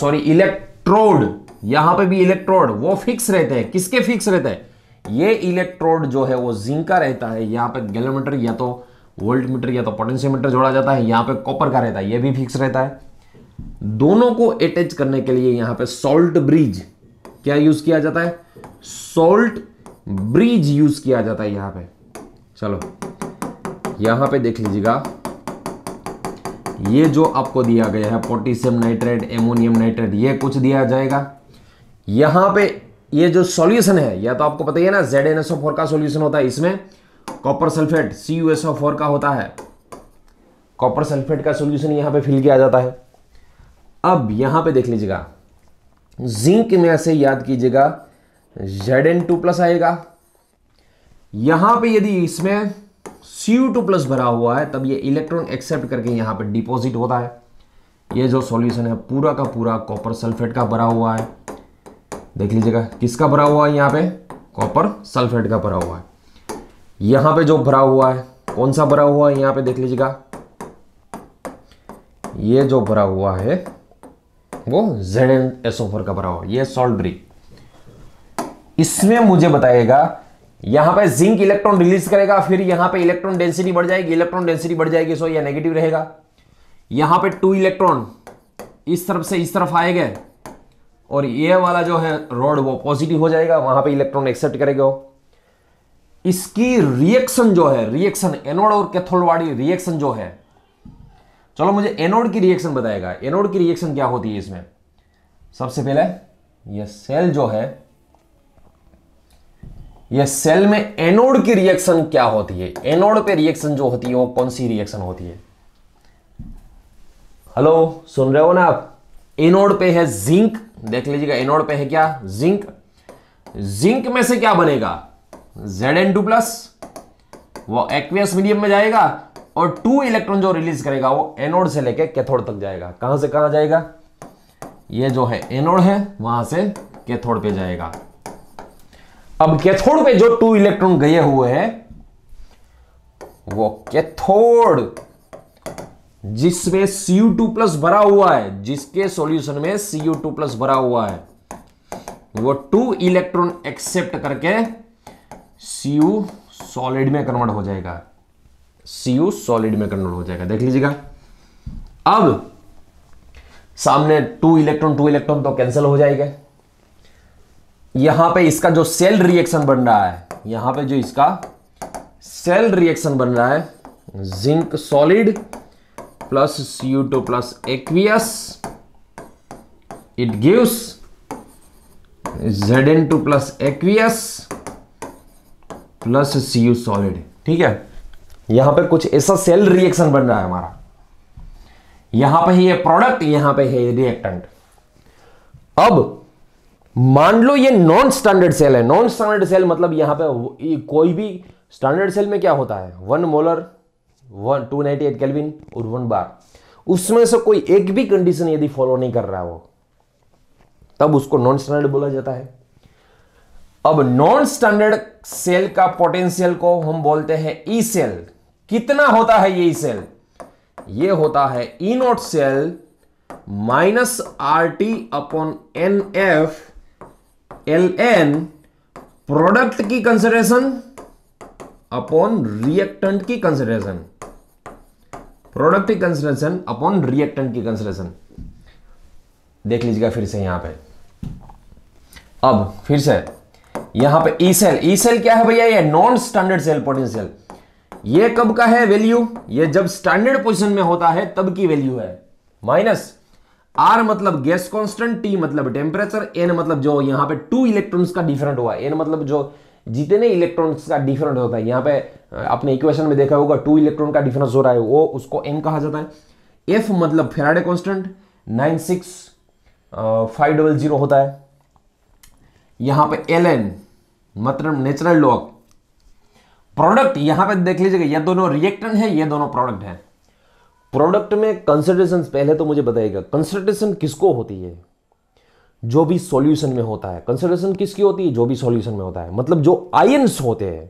A: सॉरी इलेक्ट्रोड यहां पे भी इलेक्ट्रोड वो फिक्स रहते हैं किसके फिक्स रहते हैं ये इलेक्ट्रोड जो है वो जिंक का रहता है यहाँ पे गैलोमीटर या तो वोल्ट मीटर या तो पोटेंशियोमीटर जोड़ा जाता है यहाँ पे कॉपर का रहता है ये भी फिक्स रहता है दोनों को अटैच करने के लिए यहाँ पे सॉल्ट ब्रिज क्या यूज किया जाता है सॉल्ट ब्रिज यूज किया जाता है यहाँ पे चलो यहाँ पे देख लीजिएगा ये जो आपको दिया गया है पोटेशियम नाइट्रेट एमोनियम नाइट्रेट ये कुछ दिया जाएगा यहां पे ये जो सॉल्यूशन है या तो आपको पता ही है ना जेड एन का सॉल्यूशन होता है इसमें copper sulphate C U S का होता है कॉपर सल्फेट का सॉल्यूशन यहां पे फिल किया जाता है अब यहां पे देख लीजिएगा जिंक में से याद कीजिएगा जेड एन टू प्लस आएगा यहां पे यदि इसमें सीयू टू प्लस भरा हुआ है तब ये इलेक्ट्रॉन एक्सेप्ट करके यहां पर डिपोजिट होता है ये जो सॉल्यूशन है पूरा का पूरा कॉपर सल्फेट का भरा हुआ है देख लीजिएगा किसका भरा हुआ है यहाँ पे कॉपर सल्फेट का भरा हुआ है यहाँ पे जो भरा हुआ है कौन सा भरा हुआ है यहाँ पे देख लीजिएगा ये जो भरा हुआ है वो जेड एन एसोफर का भरा हुआ ये सॉल्ट ब्रिक इसमें मुझे बताएगा यहां पे जिंक इलेक्ट्रॉन रिलीज करेगा फिर यहां पे इलेक्ट्रॉन डेंसिटी बढ़ जाएगी इलेक्ट्रॉन डेंसिटी बढ़ जाएगी सो यह नेगेटिव रहेगा यहां पे टू इलेक्ट्रॉन इस तरफ से इस तरफ गए और ये वाला जो है रोड वो पॉजिटिव हो जाएगा वहां पे इलेक्ट्रॉन एक्सेप्ट करेगा इसकी रिएक्शन जो है रिएक्शन एनोड और कैथोड वाली रिएक्शन जो है चलो मुझे एनोड की रिएक्शन बताएगा एनोड की रिएक्शन क्या होती है इसमें सबसे पहले ये सेल जो है यह सेल में एनोड की रिएक्शन क्या होती है एनोड पे रिएक्शन जो होती है वो कौन सी रिएक्शन होती है हेलो सुन रहे हो ना आप एनोड पे है जिंक देख लीजिएगा एनोड पे है क्या जिंक जिंक में से क्या बनेगा जेड एन टू प्लस वो एक्वियस मीडियम में जाएगा और टू इलेक्ट्रॉन जो रिलीज करेगा वो एनोड से लेके कैथोड तक जाएगा कहां से कहां जाएगा ये जो है एनोड है वहां से कैथोड पे जाएगा अब कैथोड पे जो टू इलेक्ट्रॉन गए हुए हैं वो कैथोड जिसमें टू प्लस भरा हुआ है जिसके सॉल्यूशन में टू प्लस भरा हुआ है वो टू इलेक्ट्रॉन एक्सेप्ट करके Cu सॉलिड में कन्वर्ट हो जाएगा Cu सॉलिड में कन्वर्ट हो जाएगा देख लीजिएगा अब सामने टू इलेक्ट्रॉन टू इलेक्ट्रॉन तो कैंसिल हो जाएगा यहां पे इसका जो सेल रिएक्शन बन रहा है यहां पे जो इसका सेल रिएक्शन बन रहा है zinc solid plus CO2 plus aqueous. It gives Zn2 plus aqueous plus Cu solid. ठीक है यहां पे कुछ ऐसा सेल रिएक्शन बन रहा है हमारा यहां पे है प्रोडक्ट यहां पे है रिएक्टेंट अब मान लो ये नॉन स्टैंडर्ड सेल है नॉन स्टैंडर्ड सेल मतलब यहां पे कोई भी स्टैंडर्ड सेल में क्या होता है one molar one two ninety eight kelvin और वन बार उसमें से कोई एक भी कंडीशन यदि फॉलो नहीं कर रहा हो तब उसको नॉन स्टैंडर्ड बोला जाता है अब नॉन स्टैंडर्ड सेल का पोटेंशियल को हम बोलते हैं ई सेल कितना होता है ये ई सेल ये होता है E naught cell minus R T upon N F L N product की कंसिडरेशन अपॉन रिएक्टेंट की कंसिडरेशन प्रोडक्ट की कंसिडरेशन अपॉन रिएक्टेंट की कंसिडरेशन देख लीजिएगा फिर से यहां पे अब फिर से यहां पे ई सेल ई सेल क्या है भैया ये नॉन स्टैंडर्ड सेल पोटेंशियल ये कब का है वैल्यू ये जब स्टैंडर्ड पोजिशन में होता है तब की वैल्यू है माइनस आर मतलब गैस कांस्टेंट टी मतलब टेम्परेचर एन मतलब जो यहां पे टू इलेक्ट्रॉन्स का डिफरेंट हुआ एन मतलब जो जितने इलेक्ट्रॉन्स का डिफरेंट होता है यहां पे आपने इक्वेशन में देखा होगा टू इलेक्ट्रॉन का डिफरेंस हो रहा है वो उसको एम कहा जाता है एफ मतलब Faraday constant nine six five double zero होता है यहां पे एल एन मतलब नेचुरल लॉग प्रोडक्ट यहां पे देख लीजिएगा ये दोनों रिएक्टन है ये दोनों प्रोडक्ट है प्रोडक्ट में कंसनट्रेशन पहले तो मुझे बताइएगा कंसल्टेशन किसको होती है जो भी सॉल्यूशन में होता है कंसल्टेशन किसकी होती है जो भी सॉल्यूशन में होता है मतलब जो आयंस होते हैं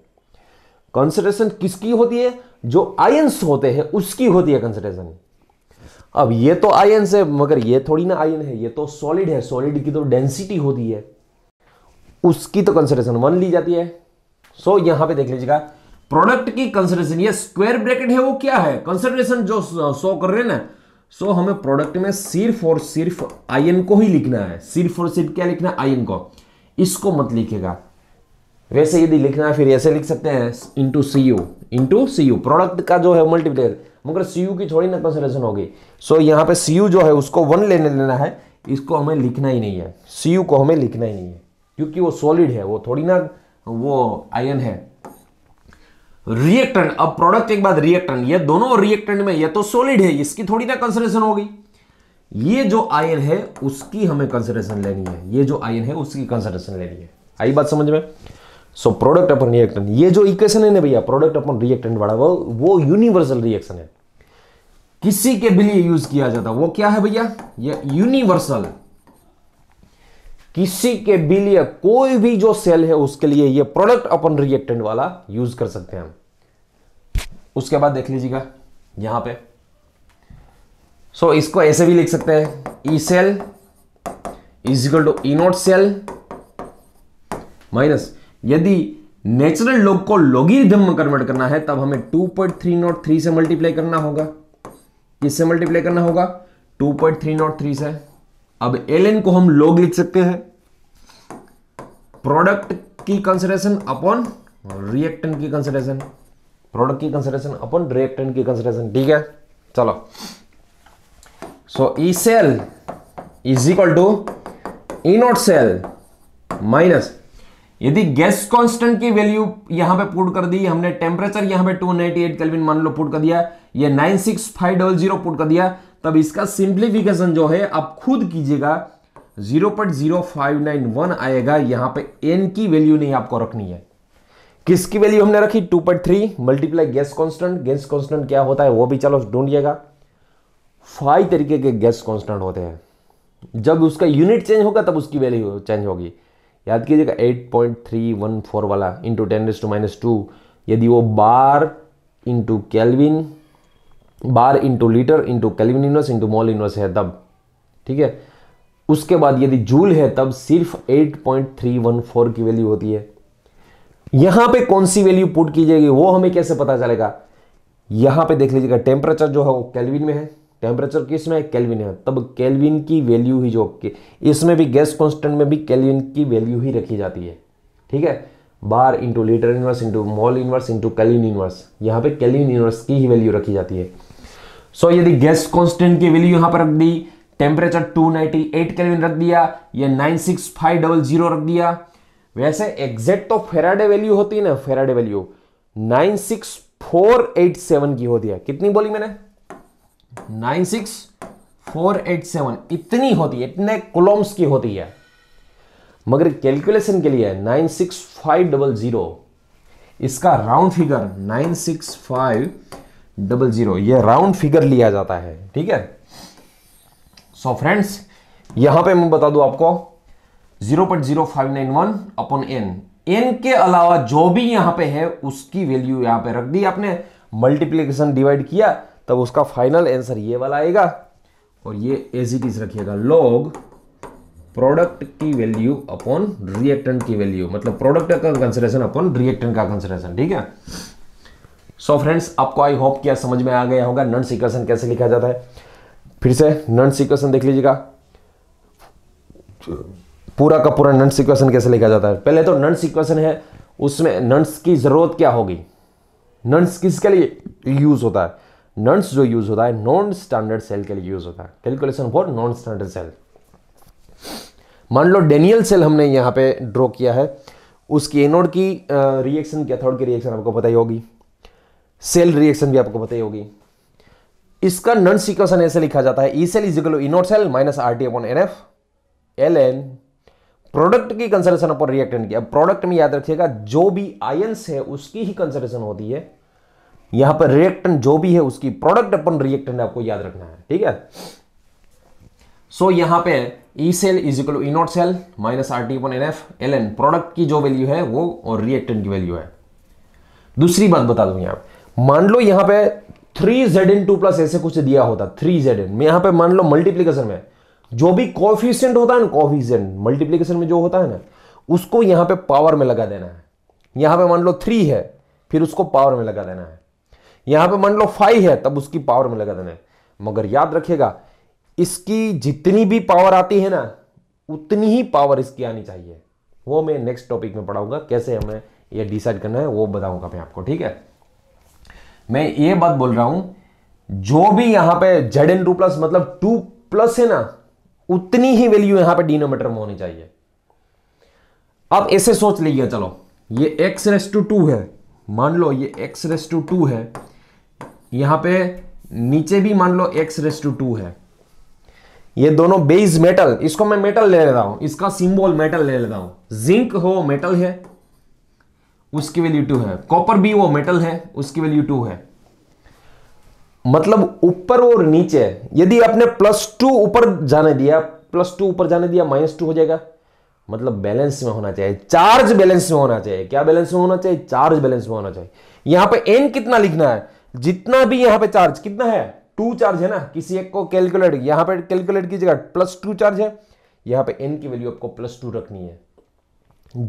A: कंसनट्रेशन किसकी होती है जो आयंस होते हैं उसकी होती है कंसनट्रेशन अब ये तो आयंस है मगर ये थोड़ी ना आयन है ये तो सॉलिड है सॉलिड की तो डेंसिटी होती है उसकी तो कंसनट्रेशन वन ली जाती है सो so, यहां पे देख लीजिएगा प्रोडक्ट की कंसनट्रेशन ये स्क्वायर ब्रैकेट है वो क्या है कंसनट्रेशन जो शो कर रहे हैं ना सो so, हमें प्रोडक्ट में सिर्फ और सिर्फ आयन को ही लिखना है सिर्फ और सिर्फ क्या लिखना है आयन को इसको मत लिखेगा वैसे यदि लिखना है फिर ऐसे लिख सकते हैं into C U into C U product का जो है मल्टीप्लेयर मगर सी यू की थोड़ी ना कंसिडरेशन होगी सो so, यहाँ पे सी यू जो है उसको वन लेने लेना है इसको हमें लिखना ही नहीं है सी यू को हमें लिखना ही नहीं है क्योंकि वो सॉलिड है वो थोड़ी ना वो आयन है रिएक्टेंट अब प्रोडक्ट एक बात रिएक्टेंट ये दोनों रिएक्टेंट में ये तो सॉलिड है इसकी थोड़ी ना कंसिडरेशन होगी ये जो आयन है उसकी हमें कंसिडरेशन लेनी है ये जो आयन है उसकी कंसिडरेशन लेनी है आई बात समझ में सो प्रोडक्ट अपन रिएक्टेंट ये जो इक्वेशन है ना भैया प्रोडक्ट अपन रिएक्टेंट वाला वो वो यूनिवर्सल रिएक्शन है किसी के भी लिए यूज किया जाता वो क्या है भैया ये यूनिवर्सल किसी के भी लिए कोई भी जो सेल है उसके लिए ये प्रोडक्ट अपन रिएक्टेंट वाला यूज कर सकते हैं हम उसके बाद देख लीजिएगा यहां पे सो so, इसको ऐसे भी लिख सकते हैं E cell is equal to E naught cell minus यदि नेचुरल लॉग को लॉगरिथम में कन्वर्ट करना है तब हमें two point three not three से मल्टीप्लाई करना होगा किससे मल्टीप्लाई करना होगा two point three not three से अब एल को हम लॉग लिख सकते हैं प्रोडक्ट की कंसिडरेशन अपॉन रिएक्टेंट की कंसिडरेशन प्रोडक्ट की कंसिडरेशन अपॉन रिएक्टेंट की कंसिडरेशन ठीक है चलो so E cell is equal to E naught cell minus यदि गैस कांस्टेंट की वैल्यू यहां पे पुट कर दी हमने टेम्परेचर यहां पे 298 केल्विन मान लो पुट कर दिया ये 96500 पुट कर दिया तब इसका सिंप्लीफिकेशन जो है आप खुद कीजिएगा 0.0591 आएगा यहां पे एन की वैल्यू नहीं आपको रखनी है किसकी वैल्यू हमने रखी 2.3 multiply gas constant gas constant क्या होता है वो भी चलो ढूंढिएगा फाइव तरीके के गैस कॉन्स्टेंट होते हैं जब उसका यूनिट चेंज होगा तब उसकी वैल्यू चेंज होगी याद कीजिएगा 8.314 वाला into ten raise to minus two यदि वो bar into kelvin bar into litre into kelvin inverse into mole inverse है तब ठीक है उसके बाद यदि जूल है तब सिर्फ 8.314 की वैल्यू होती है यहां पे कौन सी वैल्यू पुट की जाएगी वो हमें कैसे पता चलेगा यहां पे देख लीजिएगा टेम्परेचर जो है वो कैलविन में है टेम्परेचर किस में है कैलविन है तब कैलविन की वैल्यू ही जो के इसमें भी गैस कॉन्स्टेंट में भी कैलविन की वैल्यू ही रखी जाती है ठीक है bar into litre inverse into mole inverse into kelvin inverse यहाँ पे कैलिन इनवर्स की ही वैल्यू रखी जाती है सो so, यदि गैस कॉन्स्टेंट की वैल्यू यहाँ पर रख दी टेम्परेचर टू एट कैलविन रख दिया या nine six five double zero रख दिया वैसे एग्जैक्ट तो फेराडे वैल्यू होती है ना Faraday value nine six four eight seven की होती है कितनी बोली मैंने nine six four eight seven इतनी होती है इतने कोलोम्स की होती है मगर कैलकुलेशन के लिए nine six five double zero इसका round figure nine six five double zero ये राउंड फिगर लिया जाता है ठीक है सो फ्रेंड्स यहां पे मैं बता दू आपको zero point zero five nine one upon N N के अलावा जो भी यहां पे है उसकी वैल्यू यहां पे रख दी आपने मल्टीप्लीकेशन डिवाइड किया तब उसका फाइनल आंसर ये वाला आएगा और ये एज इट इज रखिएगा लॉग प्रोडक्ट की वैल्यू अपॉन रिएक्टेंट की वैल्यू मतलब प्रोडक्ट का कंसिडरेशन अपॉन रिएक्टेंट का कंसिडरेशन ठीक है सो so फ्रेंड्स आपको आई होप क्या समझ में आ गया होगा नन सिक्वेशन कैसे लिखा जाता है फिर से नन सिक्वेशन देख लीजिएगा पूरा का पूरा नन सिक्वेशन कैसे लिखा जाता है पहले तो नन सिक्वेशन है उसमें नन्स की ज़रूरत क्या होगी नन्स किसके लिए यूज़ होता है नर्स जो यूज होता है नॉन स्टैंडर्ड सेल के लिए यूज होता है calculation for non standard cell मान लो डेनियल सेल हमने यहाँ पे ड्रॉ किया है उसकी एनोड की रिएक्शन कैथोड की रिएक्शन आपको पता ही होगी सेल रिएक्शन भी आपको पता ही होगी इसका नन सिक्वेशन ऐसे लिखा जाता है E cell is equal E naught cell minus R T upon N F L N product की कंसर्वेशन अपॉन रिएक्टेंट की अब प्रोडक्ट में याद रखिएगा जो भी आयंस है उसकी ही कंसर्वेशन होती है यहां पर रिएक्टेंट जो भी है उसकी प्रोडक्ट अपन रिएक्टेंट आपको याद रखना है ठीक है सो so, यहां पे E cell is equal E cell minus R T one N F L N product की जो वैल्यू है वो और रिएक्टेंट की वैल्यू है दूसरी बात बता दूंगी आप मान लो यहां पे three Z N two plus ऐसे कुछ दिया होता थ्री जेड इन यहां पर मान लो मल्टीप्लीकेशन में जो भी कॉफिशियंट होता है ना कॉफिशियंट मल्टीप्लीकेशन में जो होता है ना उसको यहां पे पावर में लगा देना है यहां पे मान लो थ्री है फिर उसको पावर में लगा देना है यहां पे मान लो फाइव है तब उसकी पावर में लगा देना मगर याद रखिएगा इसकी जितनी भी पावर आती है ना उतनी ही पावर इसकी आनी चाहिए वो मैं नेक्स्ट टॉपिक में पढ़ाऊंगा कैसे हमें ये डिसाइड करना है वो बताऊंगा मैं आपको ठीक है मैं ये बात बोल रहा हूं जो भी यहां पे जेड एन टू प्लस मतलब टू प्लस है ना उतनी ही वैल्यू यहां पे डिनोमीटर में होनी चाहिए अब ऐसे सोच लीजिए चलो ये एक्स रेस टू टू है मान लो ये एक्स रेस टू टू है यहां पे नीचे भी मान लो एक्स रेस टू टू है ये दोनों बेस मेटल इसको मैं मेटल ले लेता हूं इसका सिंबल मेटल ले लेता हूं जिंक हो मेटल है उसकी वैल्यू टू है कॉपर भी वो मेटल है उसकी वैल्यू टू है मतलब ऊपर और नीचे यदि आपने प्लस टू ऊपर जाने दिया प्लस टू ऊपर जाने दिया माइनस टू हो जाएगा मतलब बैलेंस में होना चाहिए चार्ज बैलेंस में होना चाहिए क्या बैलेंस में होना चाहिए चार्ज बैलेंस में होना चाहिए यहां पे एन कितना लिखना है जितना भी यहां पे चार्ज कितना है टू चार्ज है ना किसी एक को कैलकुलेट यहां पे कैलकुलेट कीजिएगा प्लस टू चार्ज है यहां पे एन की वैल्यू आपको प्लस टू रखनी है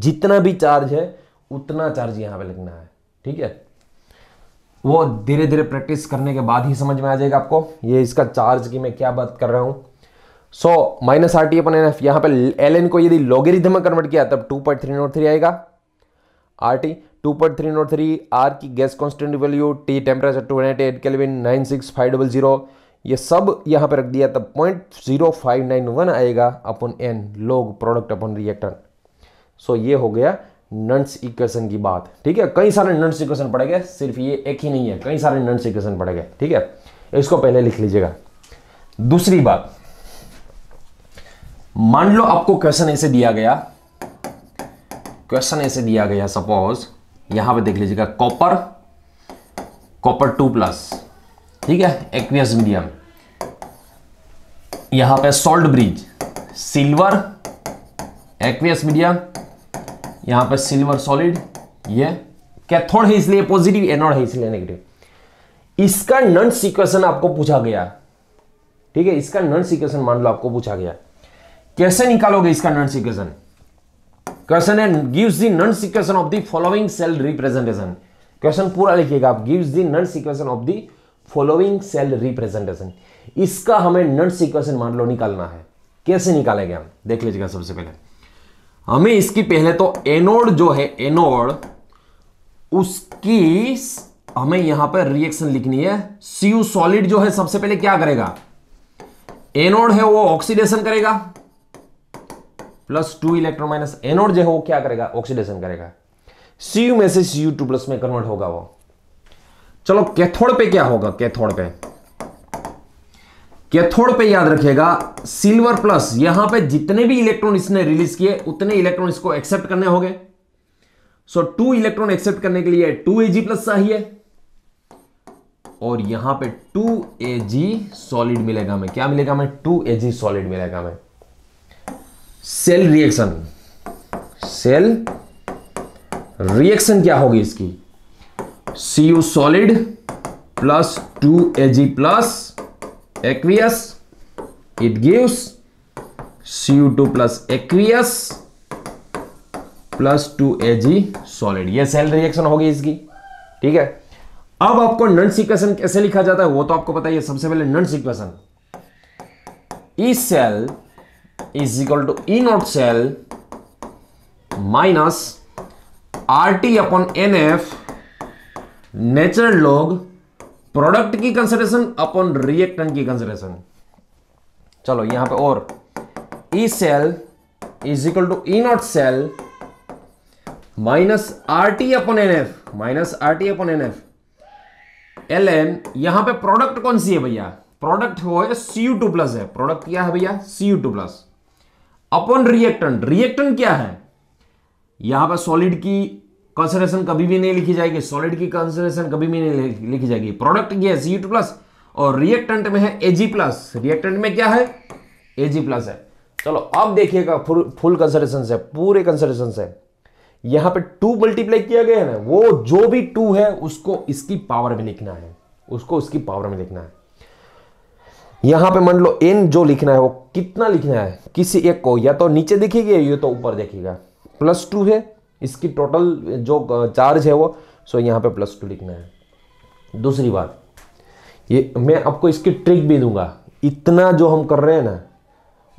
A: जितना भी चार्ज है उतना चार्ज यहां पे लगना है ठीक है वो धीरे धीरे प्रैक्टिस करने के बाद ही समझ में आ जाएगा आपको ये इसका चार्ज की मैं क्या बात कर रहा हूं so minus R T upon N F यहां पर एल एन को यदि लॉगेरिथम में कन्वर्ट किया तब two point three naught three आएगा R T two point three naught three R की gas constant value T temperature two nine eight kelvin nine six five double zero ये सब यहाँ पे रख दिया तब point zero five nine one आएगा upon N log product upon reactant so ये हो गया नंट्स इक्वेशन की बात ठीक है कई सारे नंट्स इक्वेशन पड़ेंगे सिर्फ ये एक ही नहीं है कई सारे नंट्स इक्वेशन पड़ेंगे ठीक है इसको पहले लिख लीजिएगा दूसरी बात मान लो आपको क्वेश्चन ऐसे दिया गया क्वेश्चन ऐसे दिया गया सपोज यहां पे देख लीजिएगा कॉपर कॉपर टू प्लस ठीक है एक्वियस मीडियम यहां पे salt bridge silver aqueous medium यहां पे सिल्वर सॉलिड ये कैथोड है इसलिए पॉजिटिव एनोड है इसलिए नेगेटिव इसका नन सिक्वेशन आपको पूछा गया ठीक है इसका नन सिक्वेशन मान लो आपको पूछा गया कैसे निकालोगे इसका नन सिक्वेशन क्वेश्चन है गिव्स दी नन equation of the following cell representation question पूरा लिखिएगा आप गिव्स दी नन equation of the following cell representation इसका हमें नन सिक्वेशन मान लो निकालना है कैसे निकालेंगे हम देख लीजिएगा सबसे पहले हमें इसकी पहले तो एनोड जो है एनोड उसकी हमें यहां पर रिएक्शन लिखनी है सीयू सॉलिड जो है सबसे पहले क्या करेगा एनोड है वो ऑक्सीडेशन करेगा plus two electron minus anode जो है वो क्या करेगा ऑक्सीडेशन करेगा सी यू में से सी यू टू प्लस में कन्वर्ट होगा वो चलो कैथोड पे क्या होगा कैथोड पे कैथोड पे याद रखिएगा सिल्वर प्लस यहां पे जितने भी इलेक्ट्रॉन इसने रिलीज किए उतने इलेक्ट्रॉन इसको एक्सेप्ट करने होंगे सो टू इलेक्ट्रॉन एक्सेप्ट करने के लिए टू एजी प्लस चाहिए और यहां पे टू जी सॉलिड मिलेगा हमें क्या मिलेगा हमें टू जी सॉलिड मिलेगा हमें सेल रिएक्शन सेल रिएक्शन क्या होगी इसकी C U solid plus two A G plus aqueous it gives C U two plus aqueous plus two A G solid यह सेल रिएक्शन होगी इसकी ठीक है अब आपको नंट सिक्वेशन कैसे लिखा जाता है वो तो आपको पता है सबसे पहले नंट equation E cell is equal to E naught cell minus RT upon NF natural log product की कंसिडरेशन अपॉन रिएक्टेंट की कंसिडरेशन चलो यहां पे और E cell is equal to E naught cell minus R T upon N F minus R T upon N F L N यहां पर product कौन सी है भैया प्रोडक्ट वो है सी यू टू प्लस है प्रोडक्ट क्या है भैया C U two plus upon reactant reactant क्या है यहां पर सॉलिड की कंसेंट्रेशन कभी भी नहीं लिखी जाएगी सॉलिड की कंसेंट्रेशन कभी भी नहीं लिखी जाएगी प्रोडक्ट यह सी टू प्लस और रिएक्टेंट में है एजी प्लस रिएक्टेंट में क्या है एजी प्लस है चलो अब देखिएगा फुल फुल कंसेंट्रेशन से पूरे कंसेंट्रेशन से यहां पे टू मल्टीप्लाई किया गया है ना वो जो भी टू है उसको इसकी पावर में लिखना है उसको उसकी पावर में लिखना है यहां पे मान लो एन जो लिखना है वो कितना लिखना है किसी एक को या तो नीचे दिखेगी या तो ऊपर देखेगा प्लस टू है इसकी टोटल जो चार्ज है वो सो यहां पे प्लस टू लिखना है दूसरी बात ये मैं आपको इसकी ट्रिक भी दूंगा इतना जो हम कर रहे हैं ना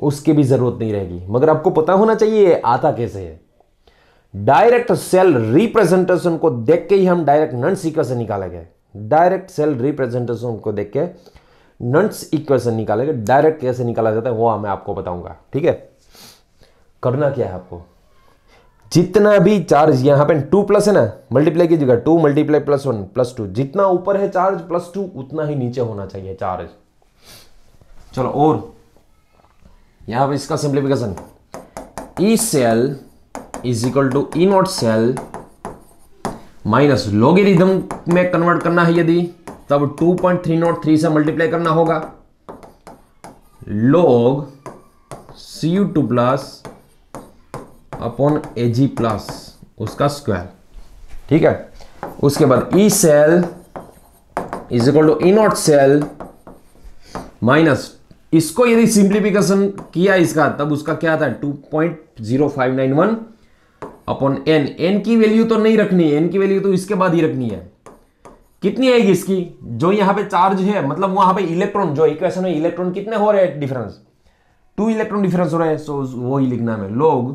A: उसकी भी ज़रूरत नहीं रहेगी मगर आपको पता होना चाहिए आता कैसे है डायरेक्ट सेल रिप्रेजेंटेशन को देख के ही हम डायरेक्ट नन सीकर से निकालेंगे डायरेक्ट सेल रिप्रेजेंटेशन को देख के नंट्स इक्वेशन निकालेंगे डायरेक्ट कैसे निकाला जाता है वो मैं आपको बताऊंगा ठीक है करना क्या है आपको जितना भी चार्ज यहां पे टू प्लस है ना मल्टीप्लाई कीजिएगा two multiply plus one plus two जितना ऊपर है चार्ज प्लस टू उतना ही नीचे होना चाहिए चार्ज चलो और यहां पे इसका simplification E cell is equal to E naught cell minus logarithm में कन्वर्ट करना है यदि तब तो 2.303 से मल्टीप्लाई करना होगा log C U two plus upon A G plus उसका स्क्वायर ठीक है उसके बाद E cell is equal to E naught cell minus इसको यदि सिंप्लीफिकेशन किया इसका तब उसका क्या था 2.0591 अपॉन एन एन की वैल्यू तो नहीं रखनी है एन की वैल्यू तो इसके बाद ही रखनी है कितनी आएगी इसकी जो यहां पे चार्ज है मतलब वहां पे इलेक्ट्रॉन जो इक्वेशन में इलेक्ट्रॉन कितने हो रहे हैं डिफरेंस टू इलेक्ट्रॉन डिफरेंस हो रहे हैं सो वो ही लिखना है लोग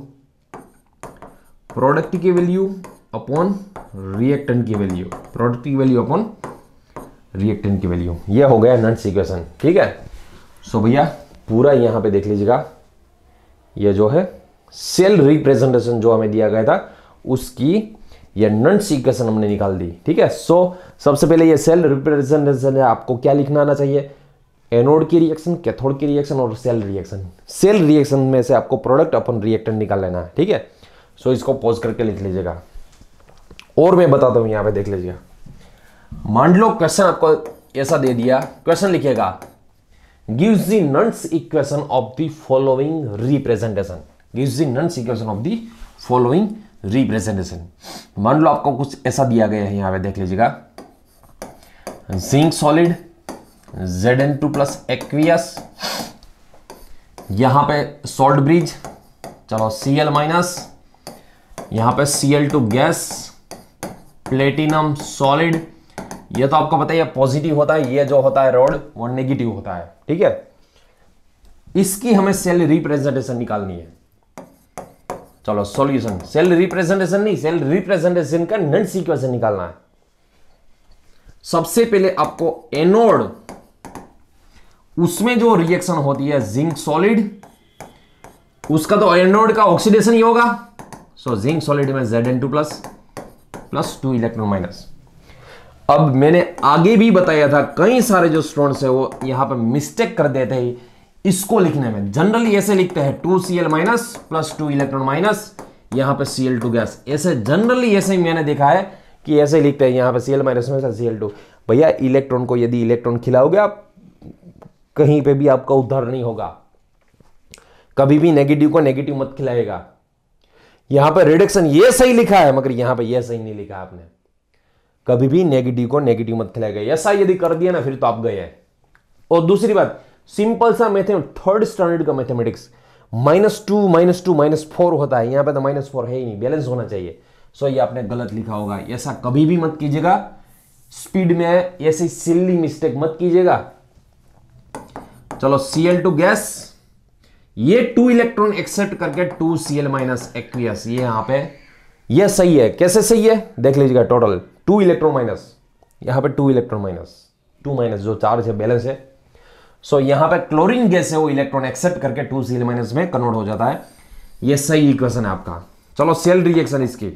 A: प्रोडक्ट की वैल्यू अपॉन रिएक्टेंट की वैल्यू प्रोडक्ट की वैल्यू अपॉन रिएक्टेंट की वैल्यू ये हो गया नट्स इक्वेशन ठीक है सो भैया पूरा यहाँ पे देख लीजिएगा ये जो है सेल रिप्रेजेंटेशन जो हमें दिया गया था उसकी ये नन सीक्वेशन हमने निकाल दी ठीक है सो so, सबसे पहले ये सेल रिप्रेजेंटेशन है आपको क्या लिखना आना चाहिए एनोड की रिएक्शन कैथोड की रिएक्शन और सेल रिएक्शन सेल रिएक्शन में से आपको प्रोडक्ट अपन रिएक्टेंट निकाल लेना है ठीक है सो इसको पॉज करके लिख लीजिएगा और मैं बताता हूँ यहाँ पे देख लीजिएगा मान लो क्वेश्चन आपको ऐसा दे दिया क्वेश्चन लिखिएगा gives the Nernst equation of the following representation gives the Nernst equation of the following representation मान लो आपको कुछ ऐसा दिया गया है यहां पे देख लीजिएगा zinc solid Z N two plus aqueous यहां पे सोल्ट ब्रिज चलो सी एल माइनस यहां पे C L two gas platinum solid ये तो आपको पता है पॉजिटिव होता है ये जो होता है रोड वो नेगेटिव होता है ठीक है इसकी हमें सेल रिप्रेजेंटेशन निकालनी है चलो सॉल्यूशन सेल रिप्रेजेंटेशन नहीं सेल रिप्रेजेंटेशन का नेट सीक्वेंस निकालना है सबसे पहले आपको एनोड उसमें जो रिएक्शन होती है जिंक सॉलिड उसका तो एनोड का ऑक्सीडेशन ही होगा सो जिंक सॉलिड में Z N two plus plus two electron minus अब मैंने आगे भी बताया था कई सारे जो स्टूडेंट्स है वो यहां पर मिस्टेक कर देते हैं इसको लिखने में जनरली ऐसे लिखते हैं two C L minus plus two electron minus यहां पे सी एल टू गैस ऐसे जनरली ऐसे ही मैंने देखा है कि ऐसे लिखते हैं यहां पे सी एल माइनस में सी एल टू भैया इलेक्ट्रॉन को यदि इलेक्ट्रॉन खिलाओगे आप कहीं पे भी आपका उद्धार नहीं होगा कभी भी नेगेटिव को नेगेटिव मत खिलाएगा यहां पर रिडक्शन ये सही लिखा है मगर यहां पर यह सही नहीं लिखा आपने कभी भी नेगेटिव को नेगेटिव मत खिलाएगा ऐसा यदि कर दिया ना फिर तो आप गए और दूसरी बात सिंपल सा मैथ थर्ड स्टैंडर्ड का mathematics minus two minus two minus four होता है यहां पे तो माइनस फोर है ही नहीं बैलेंस होना चाहिए सो ये आपने गलत लिखा होगा ऐसा कभी भी मत कीजिएगा स्पीड में ऐसी सिल्ली मिस्टेक मत कीजिएगा चलो टू गैस ये टू इलेक्ट्रॉन एक्सेप्ट करके two C L minus aqueous ये यहां पर ये सही है कैसे सही है देख लीजिएगा टोटल टू इलेक्ट्रॉन माइनस यहां पर two electron minus two minus जो चार्ज है बैलेंस है सो so, यहां पे क्लोरीन गैस है वो इलेक्ट्रॉन एक्सेप्ट करके टू सी माइनस में कन्वर्ट हो जाता है ये सही इक्वेशन है आपका चलो सेल रिएक्शन इसकी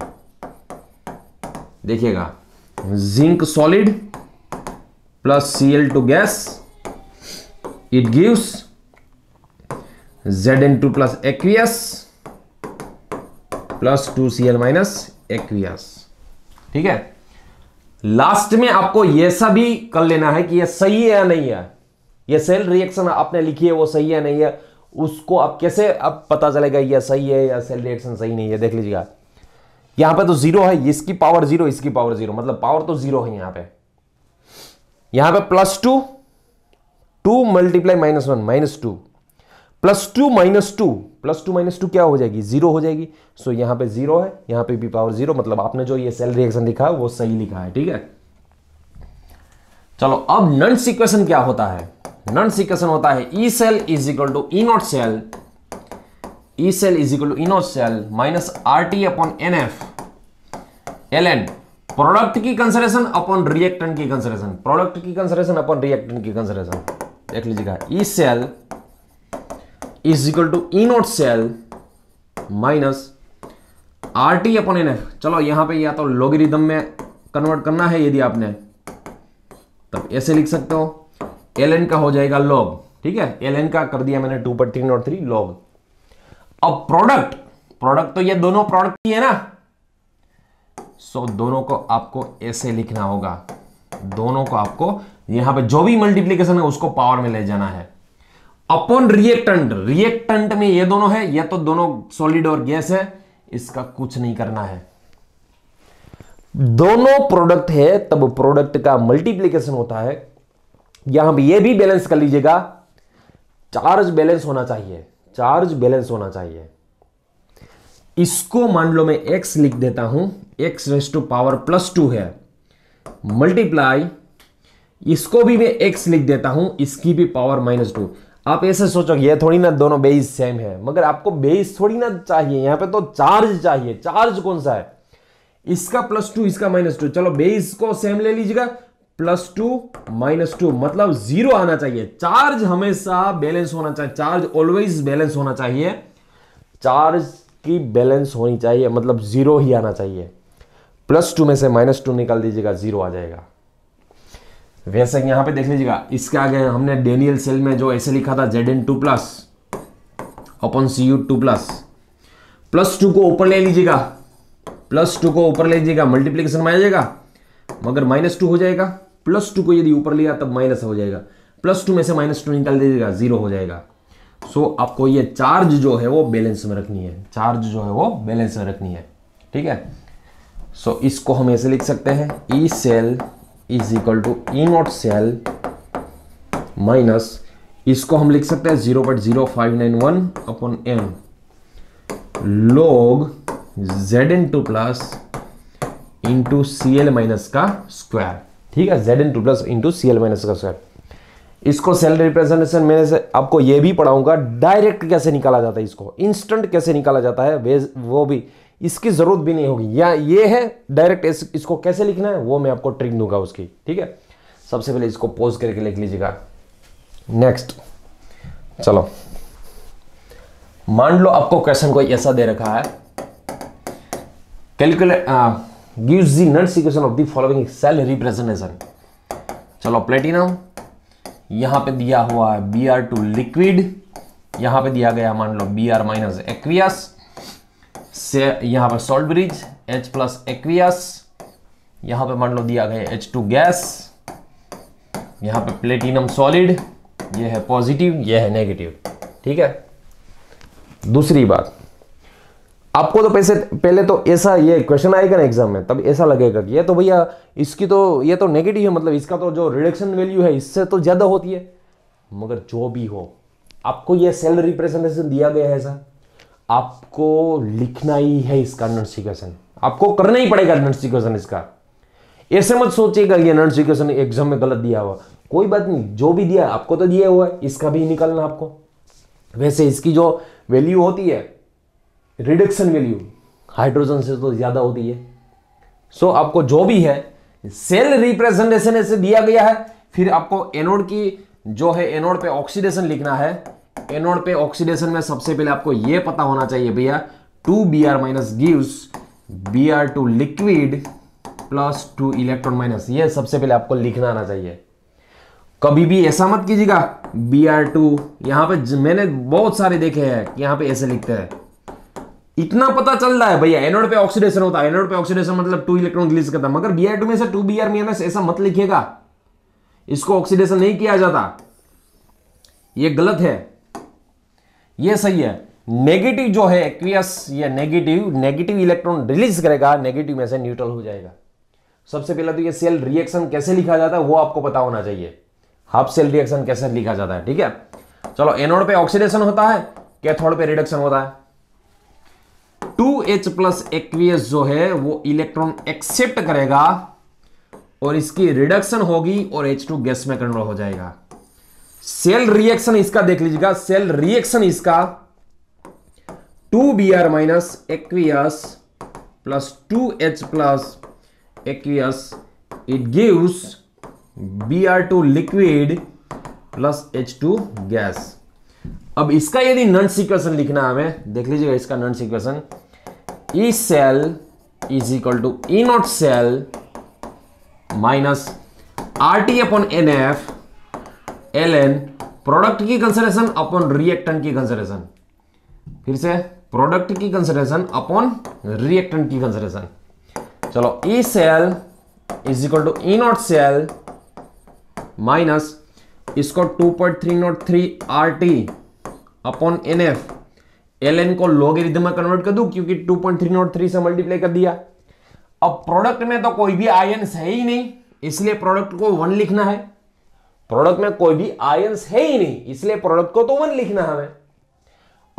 A: देखिएगा zinc solid plus C L two gas it gives Z N two plus aqueous plus two C L minus aqueous ठीक है लास्ट में आपको यह सभी कर लेना है कि यह सही है या नहीं है ये सेल रिएक्शन आपने लिखी है वो सही है नहीं है उसको आप कैसे अब पता चलेगा यह सही है या सेल रिएक्शन सही नहीं है देख लीजिएगा यहां पे तो जीरो है इसकी पावर जीरो इसकी पावर जीरो मतलब पावर तो जीरो है यहां पे यहां पे plus two two multiply minus one minus two plus two minus two plus two minus two क्या हो जाएगी जीरो हो जाएगी सो so, यहाँ पे जीरो है यहां पे भी पावर जीरो मतलब आपने जो ये सेल रिएक्शन लिखा है वो सही लिखा है ठीक है चलो अब नंस इक्वेशन क्या होता है नॉन सिक्वेशन होता है E cell is equal to E naught cell E cell is equal to E naught cell minus R T upon N F L N product की कंसरेशन अपॉन रिएक्टेंट की कंसरेशन product की concentration upon reactant की concentration देख लीजिएगा E cell is equal to E naught cell minus R T upon N F चलो यहां पे या तो लॉगरिदम में कन्वर्ट करना है यदि आपने तब ऐसे लिख सकते हो एल एन का हो जाएगा लॉग ठीक है एल एन का कर दिया मैंने टू पर थ्री नॉट थ्री लॉग अब प्रोडक्ट प्रोडक्ट तो ये दोनों प्रोडक्ट ही है ना सो so, दोनों को आपको ऐसे लिखना होगा दोनों को आपको यहां पे जो भी मल्टीप्लीकेशन है उसको पावर में ले जाना है अपॉन रिएक्टेंट रिएक्टेंट में ये दोनों है ये तो दोनों सॉलिड और गैस है इसका कुछ नहीं करना है दोनों प्रोडक्ट है तब प्रोडक्ट का मल्टीप्लीकेशन होता है यहां पर ये भी बैलेंस कर लीजिएगा चार्ज बैलेंस होना चाहिए चार्ज बैलेंस होना चाहिए इसको मान लो मैं x लिख देता हूं x raise to power plus two है मल्टीप्लाई इसको भी मैं x लिख देता हूं इसकी भी पावर माइनस टू आप ऐसे सोचो ये थोड़ी ना दोनों बेस सेम है मगर आपको बेस थोड़ी ना चाहिए यहां पे तो चार्ज चाहिए चार्ज कौन सा है इसका प्लस टू इसका माइनस टू चलो बेस को सेम ले लीजिएगा प्लस टू माइनस टू मतलब जीरो आना चाहिए चार्ज हमेशा बैलेंस होना चाहिए चार्ज ऑलवेज बैलेंस होना चाहिए चार्ज की बैलेंस होनी चाहिए मतलब जीरो ही आना चाहिए प्लस टू में से माइनस टू निकाल दीजिएगा जीरो आ जाएगा वैसे यहां पे देख लीजिएगा इसके आगे हमने डेनियल सेल में जो ऐसे लिखा था Z N two plus upon C U two plus plus two को ऊपर ले लीजिएगा प्लस टू को ऊपर ले लीजिएगा मल्टीप्लीकेशन में आ जाएगा मगर माइनस टू हो जाएगा प्लस टू को यदि ऊपर लिया तब माइनस हो जाएगा प्लस टू में से माइनस टू निकाल दीजिएगा जीरो हो जाएगा सो so, आपको ये चार्ज जो है वो बैलेंस में रखनी है चार्ज जो है वो बैलेंस में रखनी है ठीक है सो so, इसको हम ऐसे लिख सकते हैं E cell is equal to E naught cell minus इसको हम लिख सकते हैं zero point zero five nine one upon M log Z N two plus into C L minus का स्क्वायर ठीक है Z N two plus into C L minus का square इसको सेल रिप्रेजेंटेशन में से आपको ये भी पढ़ाऊंगा डायरेक्ट कैसे निकाला जाता है इसको इंस्टेंट कैसे निकाला जाता है वो भी इसकी जरूरत भी नहीं होगी या ये है डायरेक्ट इस, इसको कैसे लिखना है वो मैं आपको ट्रिक दूंगा उसकी ठीक है सबसे पहले इसको पोज करके लिख लीजिएगा नेक्स्ट चलो मान लो आपको क्वेश्चन कोई ऐसा दे रखा है calculate gives the nuts equation of the following cell representation चलो प्लेटिनम यहां पे दिया हुआ है बी आर टू लिक्विड यहां पे दिया गया मान लो बी आर माइनस एक्वियस से यहां पर salt bridge H plus aqueous यहां पे मान लो दिया गया एच टू गैस यहां पे प्लेटिनम सॉलिड ये है पॉजिटिव ये है नेगेटिव ठीक है दूसरी बात आपको तो पैसे पहले तो ऐसा ये क्वेश्चन आएगा ना एग्जाम में तब ऐसा लगेगा कि ये तो भैया इसकी तो ये तो नेगेटिव है मतलब इसका तो जो रिडक्शन वैल्यू है इससे तो ज़्यादा होती है मगर जो भी हो आपको ये सेल रिप्रेजेंटेशन दिया गया है ऐसा आपको लिखना ही है इसका नोटिफिकेशन आपको करना ही पड़ेगा नोटिफिकेशन इसका ऐसे मत सोचिएगा ये नोटिफिकेशन एग्जाम में गलत दिया हुआ कोई बात नहीं जो भी दिया आपको तो दिया हुआ है इसका भी निकालना आपको वैसे इसकी जो वैल्यू होती है रिडक्शन वैल्यू हाइड्रोजन से तो ज़्यादा होती है सो so, आपको जो भी है सेल रिप्रेजेंटेशन ऐसे दिया गया है फिर आपको एनोड की जो है एनोड पे ऑक्सीडेशन लिखना है एनोड पे ऑक्सीडेशन में सबसे पहले आपको यह पता होना चाहिए भैया two B R minus gives B R two liquid plus two electron minus ये सबसे पहले आपको लिखना आना चाहिए कभी भी ऐसा मत कीजिएगा बी आर टू यहां पर मैंने बहुत सारे देखे हैं कि यहां पे ऐसे लिखते हैं इतना पता चल रहा है भैया एनोड पे ऑक्सीडेशन होता है एनोड पे ऑक्सीडेशन मतलब टू इलेक्ट्रॉन रिलीज करता है मगर बी टू में से टू बी आर ऐसा मत लिखिएगा इसको ऑक्सीडेशन नहीं किया जाता ये गलत है ये सही है नेगेटिव जो है एक्वियस या नेगेटिव नेगेटिव इलेक्ट्रॉन रिलीज करेगा नेगेटिव में से न्यूट्रल हो जाएगा सबसे पहले तो ये सेल रिएक्शन कैसे लिखा जाता है वो आपको पता होना चाहिए हाफ सेल रिएक्शन कैसे लिखा जाता है ठीक है चलो एनोड पे ऑक्सीडेशन होता है कैथोड पे रिडक्शन होता है टू एच प्लस एक्वियस जो है वो इलेक्ट्रॉन एक्सेप्ट करेगा और इसकी रिडक्शन होगी और एच टू गैस में कन्वर्ट हो जाएगा सेल रिएक्शन इसका देख लीजिएगा सेल रिएक्शन इसका two B R minus aqueous plus two H plus B R two liquid plus H h2 gas अब इसका यदि नंस इक्वेशन लिखना हमें देख लीजिएगा इसका नंस equation E cell is equal to E naught cell minus R T upon N F L N product की कंसरेशन अपॉन रिएक्टेंट की कंसरेशन फिर से प्रोडक्ट की कंसरेशन अपॉन रिएक्टेंट की कंसरेशन चलो E cell is equal to E naught cell minus इसको two point three not three R T upon N F L N को logarithm में कन्वर्ट कर दू क्योंकि 2.303 से मल्टीप्लाई कर दिया अब प्रोडक्ट में तो कोई भी आयन है ही नहीं इसलिए प्रोडक्ट को वन लिखना है प्रोडक्ट में कोई भी आयन है ही नहीं इसलिए प्रोडक्ट को तो वन लिखना है हमें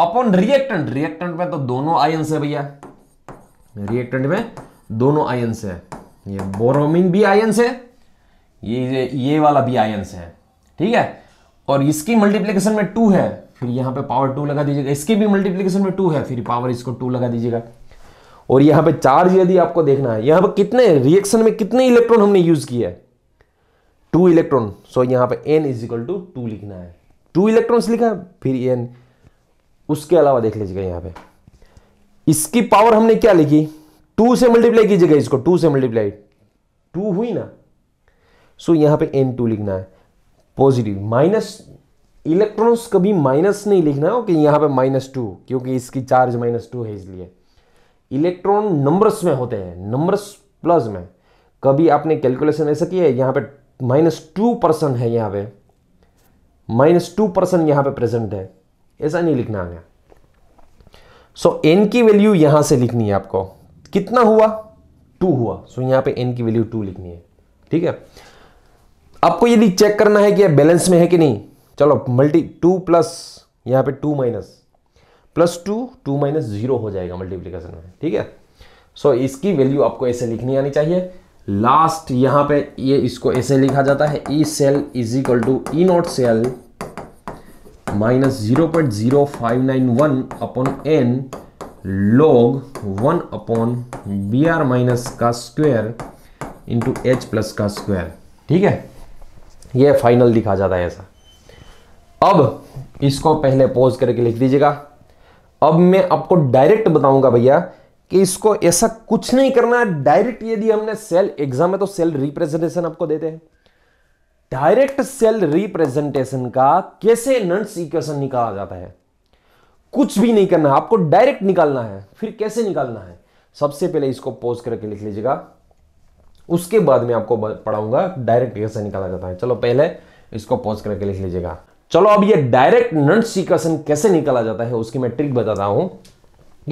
A: अपॉन रिएक्टेंट रिएक्टेंट में तो दोनों आयन है भैया रिएक्टेंट में दोनों आयन है ये बोरोमिन भी आयन है ये ये वाला भी आयन है ठीक है और इसकी मल्टीप्लीकेशन में टू है फिर यहाँ पे पावर टू लगा दीजिएगा इसके भी मल्टीप्लीकेशन में टू है फिर पावर इसको टू लगा दीजिएगा और यहाँ पे चार्ज यदि आपको देखना है यहाँ पे कितने रिएक्शन में कितने इलेक्ट्रॉन हमने यूज किया है टू इलेक्ट्रॉन सो यहाँ पे N is equal to two लिखना है टू इलेक्ट्रॉन लिखा फिर एन उसके अलावा देख लीजिएगा यहाँ पे इसकी पावर हमने क्या लिखी टू से मल्टीप्लाई कीजिएगा इसको टू से मल्टीप्लाई टू हुई ना सो so, यहाँ पे एन टू लिखना है पॉजिटिव माइनस इलेक्ट्रॉन्स कभी माइनस नहीं लिखना ओके यहाँ पे माइनस टू क्योंकि इसकी चार्ज माइनस टू है इसलिए इलेक्ट्रॉन नंबर्स में होते हैं नंबर्स प्लस में कभी आपने कैलकुलेशन ऐसा किया है यहाँ पे माइनस टू परसेंट है यहाँ पे माइनस टू परसेंट यहाँ पे प्रेजेंट है ऐसा नहीं लिखना आगे सो एन की वैल्यू यहाँ से लिखनी है आपको कितना हुआ टू हुआ सो so, यहाँ पे एन की वैल्यू टू लिखनी है ठीक है आपको यदि चेक करना है कि बैलेंस में है कि नहीं चलो मल्टी टू प्लस यहाँ पे two minus plus two two minus zero हो जाएगा मल्टीप्लीकेशन में ठीक है सो so, इसकी वैल्यू आपको ऐसे लिखनी आनी चाहिए लास्ट यहाँ पे ये इसको ऐसे लिखा जाता है E cell is equal to E naught cell minus zero point zero five nine one upon N log one upon B R minus का स्क्वायर इंटू एच प्लस का स्क्वायर ठीक है ये फाइनल लिखा जाता है ऐसा अब इसको पहले पॉज करके लिख दीजिएगा अब मैं आपको डायरेक्ट बताऊंगा भैया कि इसको ऐसा कुछ नहीं करना है डायरेक्ट यदि हमने सेल एग्जाम में तो सेल रिप्रेजेंटेशन आपको देते हैं डायरेक्ट सेल रिप्रेजेंटेशन का कैसे नंट्स इक्वेशन निकाला जाता है कुछ भी नहीं करना आपको डायरेक्ट निकालना है फिर कैसे निकालना है सबसे पहले इसको पोज करके लिख लीजिएगा उसके बाद में आपको पढ़ाऊंगा डायरेक्ट कैसे निकाला जाता है चलो पहले इसको पोज करके लिख लीजिएगा चलो अब ये डायरेक्ट नंट सीकसन कैसे निकाला जाता है उसकी मैं ट्रिक बताता हूं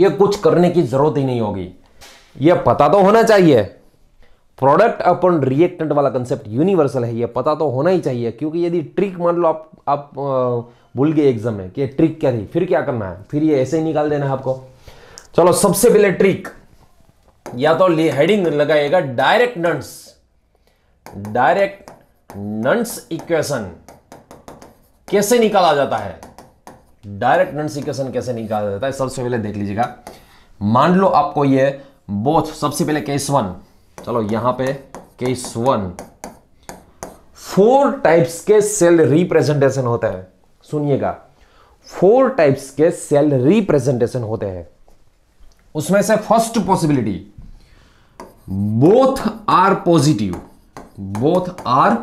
A: ये कुछ करने की जरूरत ही नहीं होगी ये पता तो होना चाहिए प्रोडक्ट अपन रिएक्टेंट वाला कंसेप्ट यूनिवर्सल है ये पता तो होना ही चाहिए क्योंकि यदि ट्रिक मान लो आप आप भूल गए एग्जाम में कि ट्रिक क्या थी फिर क्या करना है फिर ये ऐसे ही निकाल देना है आपको चलो सबसे पहले ट्रिक या तो हेडिंग लगाएगा डायरेक्ट नंट्स डायरेक्ट नंट्स इक्वेशन कैसे निकाला जाता है डायरेक्ट नंसिकेशन कैसे निकाला जाता है सबसे पहले देख लीजिएगा मान लो आपको ये बोथ सबसे पहले केस वन चलो यहां पे केस वन फोर टाइप्स के सेल रिप्रेजेंटेशन होते हैं सुनिएगा फोर टाइप्स के सेल रिप्रेजेंटेशन होते हैं उसमें से first possibility both are positive both are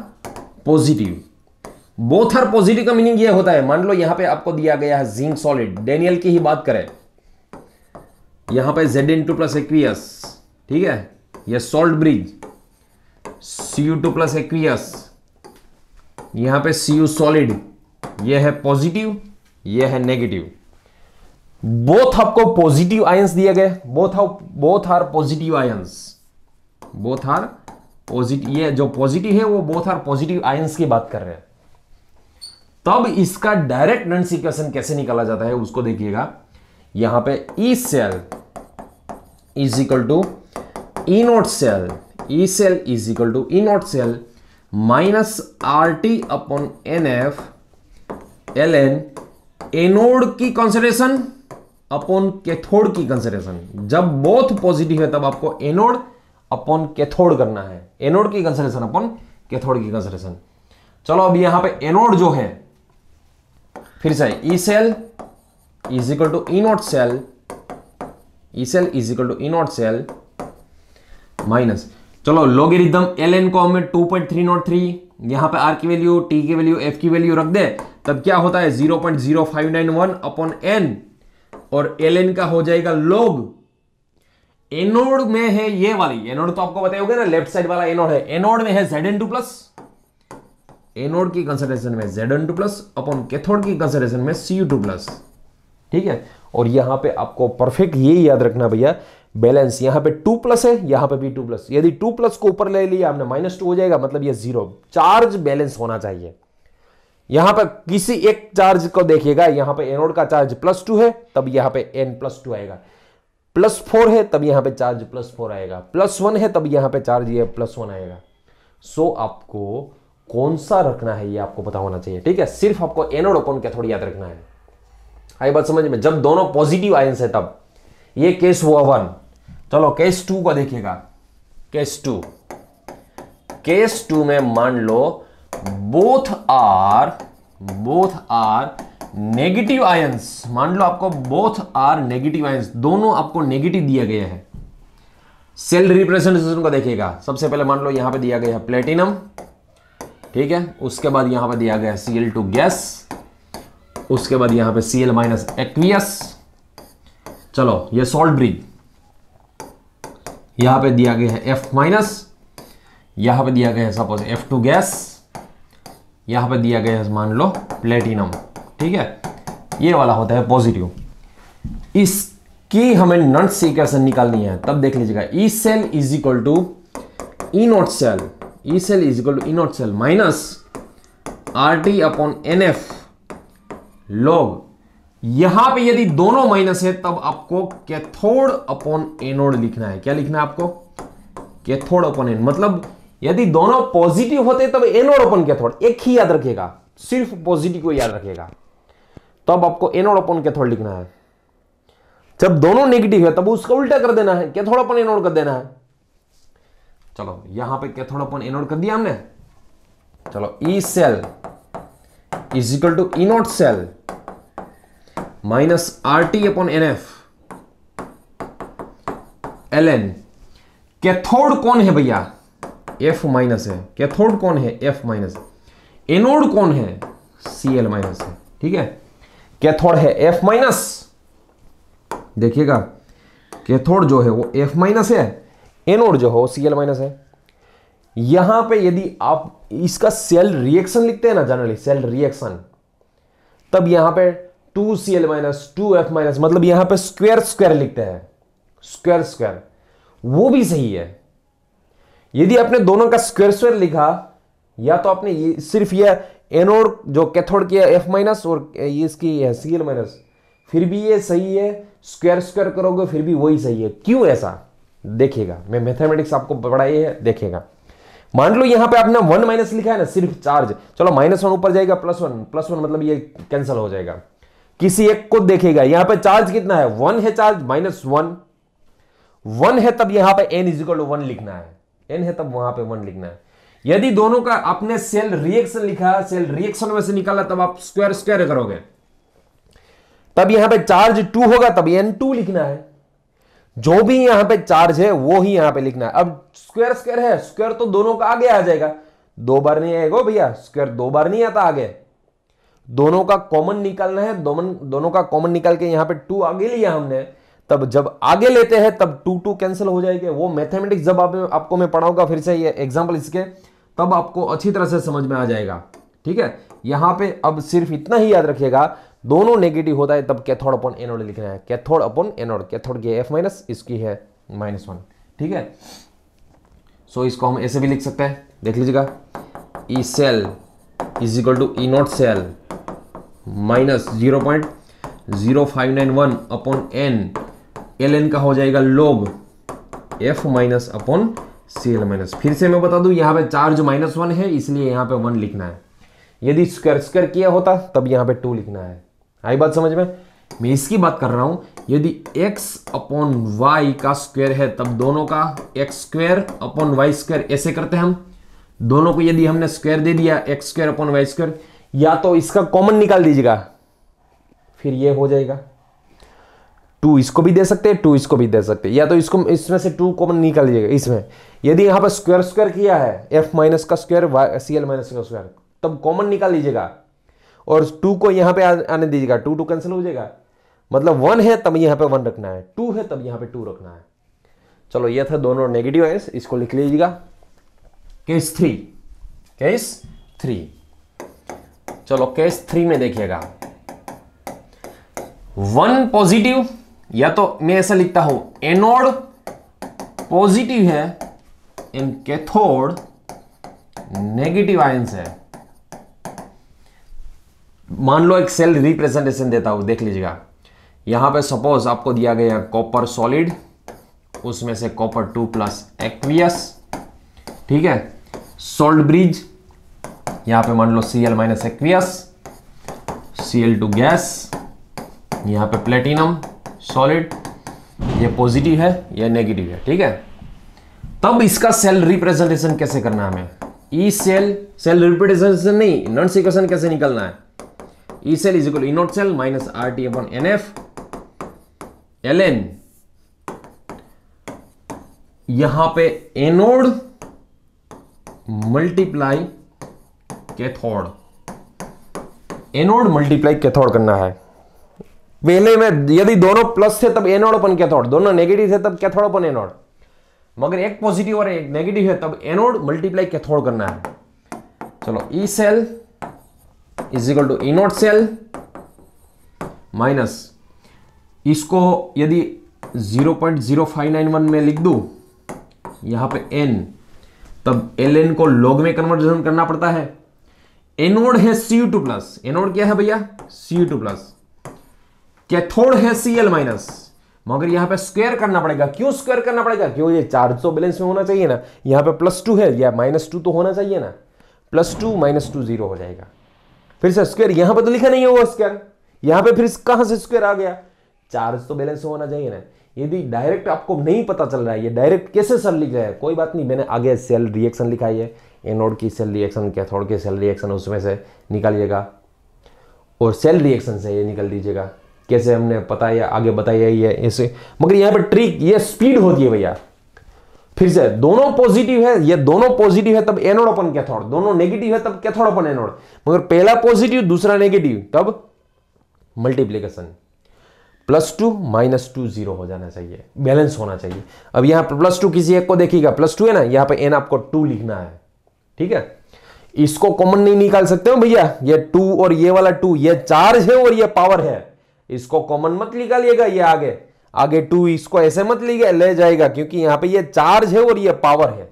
A: positive both are positive का मीनिंग ये होता है मान लो यहां पे आपको दिया गया है जिंक सॉलिड डेनियल की ही बात करें यहां पे Z N two plus aqueous ठीक है यह salt bridge C U two plus aqueous यहां पे सी यू सॉलिड यह है पॉजिटिव यह है नेगेटिव बोथ आपको पॉजिटिव आयंस दिए गए both both are positive ions both are positive ये जो पॉजिटिव है वो बोथ आर पॉजिटिव आयंस की बात कर रहे हैं तब इसका डायरेक्ट डेंसिफिकेशन कैसे निकाला जाता है उसको देखिएगा यहां पे E cell is equal to E naught cell E cell is equal to E naught cell minus R T upon N F L N anode की कंसेंट्रेशन अपॉन कैथोड की कंसेंट्रेशन जब बोथ पॉजिटिव है तब आपको anode upon cathode करना है anode की concentration upon cathode की कंसेंट्रेशन चलो अब यहां पे एनोड जो है फिर से E cell is equal to E naught cell E cell is equal to E naught cell minus चलो लोगेरिदम एल एन को हमें two point three not three यहां पे आर की वैल्यू टी की वैल्यू एफ की वैल्यू रख दे तब क्या होता है zero point zero five nine one upon N और एल एन का हो जाएगा लोग एनोड में है ये वाली एनोड तो आपको बताया होगा ना लेफ्ट साइड वाला एनोड है एनोड में है Z N two plus anode की कंसेंट्रेशन में Z N two plus upon cathode की कंसेंट्रेशन में सी यू टू प्लस ठीक है और यहां पे आपको परफेक्ट ये याद रखना भैया बैलेंस यहां पे टू प्लस है यहां पे भी टू प्लस यदि टू प्लस को ऊपर ले लिया आपने माइनस टू हो जाएगा मतलब ये जीरो चार्ज बैलेंस होना चाहिए यहां पर किसी एक चार्ज को देखिएगा यहां पे एनोड का चार्ज प्लस टू है तब यहां पे एन प्लस टू आएगा प्लस फोर है तब यहां पे चार्ज प्लस फोर आएगा प्लस वन है तब यहां पे चार्ज ये प्लस वन आएगा सो so, आपको कौन सा रखना है ये आपको पता होना चाहिए ठीक है सिर्फ आपको एनोड ओपन कैथोड याद रखना है आई बात समझ में जब दोनों पॉजिटिव आयंस है तब ये केस हुआ वन चलो केस टू को देखिएगा केस टू केस टू में मान लो both are both are negative ions मान लो आपको बोथ आर नेगेटिव आयंस दोनों आपको नेगेटिव दिया गया है सेल रिप्रेजेंटेशन को देखिएगा सबसे पहले मान लो यहां पे दिया गया है प्लेटिनम ठीक है उसके बाद यहां पर दिया गया सी एल टू गैस उसके बाद यहां पर सी एल माइनस एक्वियस चलो ये सॉल्ट ब्रिज यहां पे दिया गया है एफ माइनस यहां पे दिया गया है सपोज एफ टू गैस यहां पे दिया गया है मान लो प्लेटिनम ठीक है ये वाला होता है पॉजिटिव इसकी हमें नॉट सीक्वेशन निकालनी है तब देख लीजिएगा E cell is equal to E naught cell E cell is equal to E naught cell minus RT upon NF log यहां पे यदि दोनों माइनस है तब आपको कैथोड अपॉन एनोड लिखना है क्या लिखना है आपको कैथोड अपॉन एन मतलब यदि दोनों पॉजिटिव होते तब एनोड अपॉन कैथोड एक ही याद रखिएगा सिर्फ पॉजिटिव को याद रखिएगा तब आपको एनोड अपॉन कैथोड लिखना है जब दोनों नेगेटिव है तब उसका उल्टा कर देना है कैथोड अपॉन एनोड कर देना है चलो यहां पे कैथोड अपॉन एनोड कर दिया हमने चलो E cell is equal to E naught cell minus R T upon N F L N cathode कौन है भैया एफ माइनस है कैथोड कौन है एफ माइनस एनोड कौन है सी एल माइनस है ठीक है कैथोड है एफ माइनस देखिएगा कैथोड जो है वो एफ माइनस है एनोड जो हो सी एल माइनस है यहां पे यदि आप इसका सेल रिएक्शन लिखते हैं ना जनरली सेल रिएक्शन तब यहां पे two C L minus two F minus मतलब यहां पे स्क्वायर स्क्वायर लिखते हैं स्क्वायर स्क्वायर वो भी सही है यदि आपने दोनों का स्क्वायर स्क्वायर लिखा या तो आपने ये, सिर्फ यह एनोड जो कैथोड की एफ माइनस और ये इसकी सी एल माइनस फिर भी ये सही है स्क्वायर स्क्वायर करोगे फिर भी वही सही है क्यों ऐसा देखेगा मैं मैथमेटिक्स आपको पढ़ाई है देखेगा मान लो यहां पे आपने वन माइनस लिखा है ना सिर्फ चार्ज चलो माइनस वन ऊपर जाएगा प्लस वन प्लस वन मतलब ये कैंसिल हो जाएगा किसी एक को देखेगा यहां पे चार्ज कितना है वन है चार्ज माइनस वन वन है तब यहां पे N is equal to one लिखना है एन है तब वहां पे वन लिखना है यदि दोनों का आपने सेल रिएक्शन लिखा है सेल रिएक्शन में से निकाला तब आप स्क्वायर स्क्वायर करोगे तब यहां पे चार्ज टू होगा तब एन टू लिखना है जो भी यहां पे चार्ज है वो ही यहां पे लिखना है अब स्क्वायर स्क्वायर है स्क्वायर तो दोनों का आगे आ जाएगा दो बार नहीं आएगा भैया स्क्वायर दो बार नहीं आता आगे दोनों का कॉमन निकालना है दोनों दोनों का कॉमन निकाल के यहां पे टू आगे लिया हमने तब जब आगे लेते हैं तब टू टू कैंसिल हो जाएगी वो मैथमेटिक्स जब आप, आपको मैं पढ़ाऊंगा फिर से ये एग्जाम्पल इसके तब आपको अच्छी तरह से समझ में आ जाएगा ठीक है यहां पे अब सिर्फ इतना ही याद रखिएगा दोनों नेगेटिव होता है तब कैथोड अपॉन एनोड लिखना है कैथोड अपॉन एनोड कैथोड की एफ माइनस इसकी है माइनस वन ठीक है सो so, इसको हम ऐसे भी लिख सकते हैं देख लीजिएगा E cell is equal to E naught cell minus zero point zero five nine one upon N L N का हो जाएगा log F minus upon C L minus फिर से मैं बता दूं यहां पे चार्ज माइनस वन है इसलिए यहां पे वन लिखना है यदि स्क्वायर स्क्वायर किया होता तब यहां पे टू लिखना है आई बात समझ में मैं इसकी बात कर रहा हूं यदि x अपॉन वाई का स्क्वायर है तब दोनों का X square upon Y square ऐसे करते हैं हम दोनों को यदि हमने स्क्वायर दे दिया X square upon Y square या तो इसका कॉमन निकाल दीजिएगा फिर ये हो जाएगा टू इसको भी दे सकते हैं टू इसको भी दे सकते हैं या तो इसको इसमें से टू कॉमन निकाल दीजिएगा इसमें यदि यहां पर स्क्वायर स्क्वायर किया है एफ माइनस का स्क्वायर सी एल माइनस का स्क्वायर तब कॉमन निकाल लीजिएगा और टू को यहां पे आने दीजिएगा टू टू कैंसिल हो जाएगा मतलब वन है तब यहां पे वन रखना है टू है तब यहां पे टू रखना है चलो ये था दोनों नेगेटिव एंस इसको लिख लीजिएगा केस थ्री केस थ्री चलो केस थ्री में देखिएगा वन पॉजिटिव या तो मैं ऐसा लिखता हूं एनोड पॉजिटिव है एंड कैथोड नेगेटिव आयंस है मान लो एक सेल रिप्रेजेंटेशन देता हूं देख लीजिएगा यहां पे सपोज आपको दिया गया कॉपर सॉलिड उसमें से कॉपर टू प्लस एक्वियस ठीक है सोल्ड ब्रिज यहां पे मान लो C L minus aqueous C L two gas यहां पे प्लेटिनम सॉलिड ये पॉजिटिव है या नेगेटिव है ठीक है तब इसका सेल रिप्रेजेंटेशन कैसे करना है हमें ई सेल सेल रिप्रेजेंटेशन नहीं नॉन सिक्वेशन कैसे निकलना है E cell is equal to E naught cell minus RT upon NF ln यहां पे anode multiply cathode anode multiply cathode करना है पहले में यदि दोनों प्लस थे तब एनोड अपन कैथोड दोनों नेगेटिव थे तब कैथोड अपन एनोड मगर एक पॉजिटिव और एक नेगेटिव है तब एनोड मल्टीप्लाई कैथोड करना है चलो E e cell is equal to E naught cell minus इसको यदि 0.0591 में लिख दू यहां पे एन तब एल को लॉग में कन्वर्जन करना पड़ता है एनोड है सी टू प्लस एनोड क्या है भैया सी टू प्लस कैथोड है सी एल माइनस मगर यहां पे स्क्वेयर करना पड़ेगा क्यों स्क्वेयर करना पड़ेगा क्यों ये 400 बैलेंस में होना चाहिए ना यहां पे प्लस टू है या माइनस टू तो होना चाहिए ना plus two minus two zero हो जाएगा फिर से स्क्वायर यहां पर तो लिखा नहीं है वो स्क्वायर यहां पे फिर कहां से स्क्वायर आ गया चार्ज तो बैलेंस होना चाहिए ना यदि डायरेक्ट आपको नहीं पता चल रहा है ये डायरेक्ट कैसे सेल लिख रहा है कोई बात नहीं मैंने आगे सेल रिएक्शन लिखा है एनोड की सेल रिएक्शन कैथोड की सेल रिएक्शन उसमें से निकालिएगा और सेल रिएक्शन से ये निकल दीजिएगा कैसे हमने पता है आगे बताया ये ऐसे मगर यहाँ पर ट्रिक ये स्पीड होती है भैया फिर से दोनों पॉजिटिव है ये दोनों पॉजिटिव है तब एनोड अपन कैथोड दोनों नेगेटिव है तब कैथोड अपन एनोड मगर पहला पॉजिटिव दूसरा नेगेटिव तब multiplication plus two minus two zero हो जाना चाहिए बैलेंस होना चाहिए अब यहां पर प्लस टू किसी एक को देखिएगा प्लस टू है ना यहां पर एन आपको टू लिखना है ठीक है इसको कॉमन नहीं निकाल सकते हो भैया ये टू और ये वाला टू ये चार्ज है और ये पावर है इसको कॉमन मत निकालिएगा ये आगे आगे टू इसको ऐसे मत लीजिए ले जाएगा क्योंकि यहां पे ये चार्ज है और ये पावर है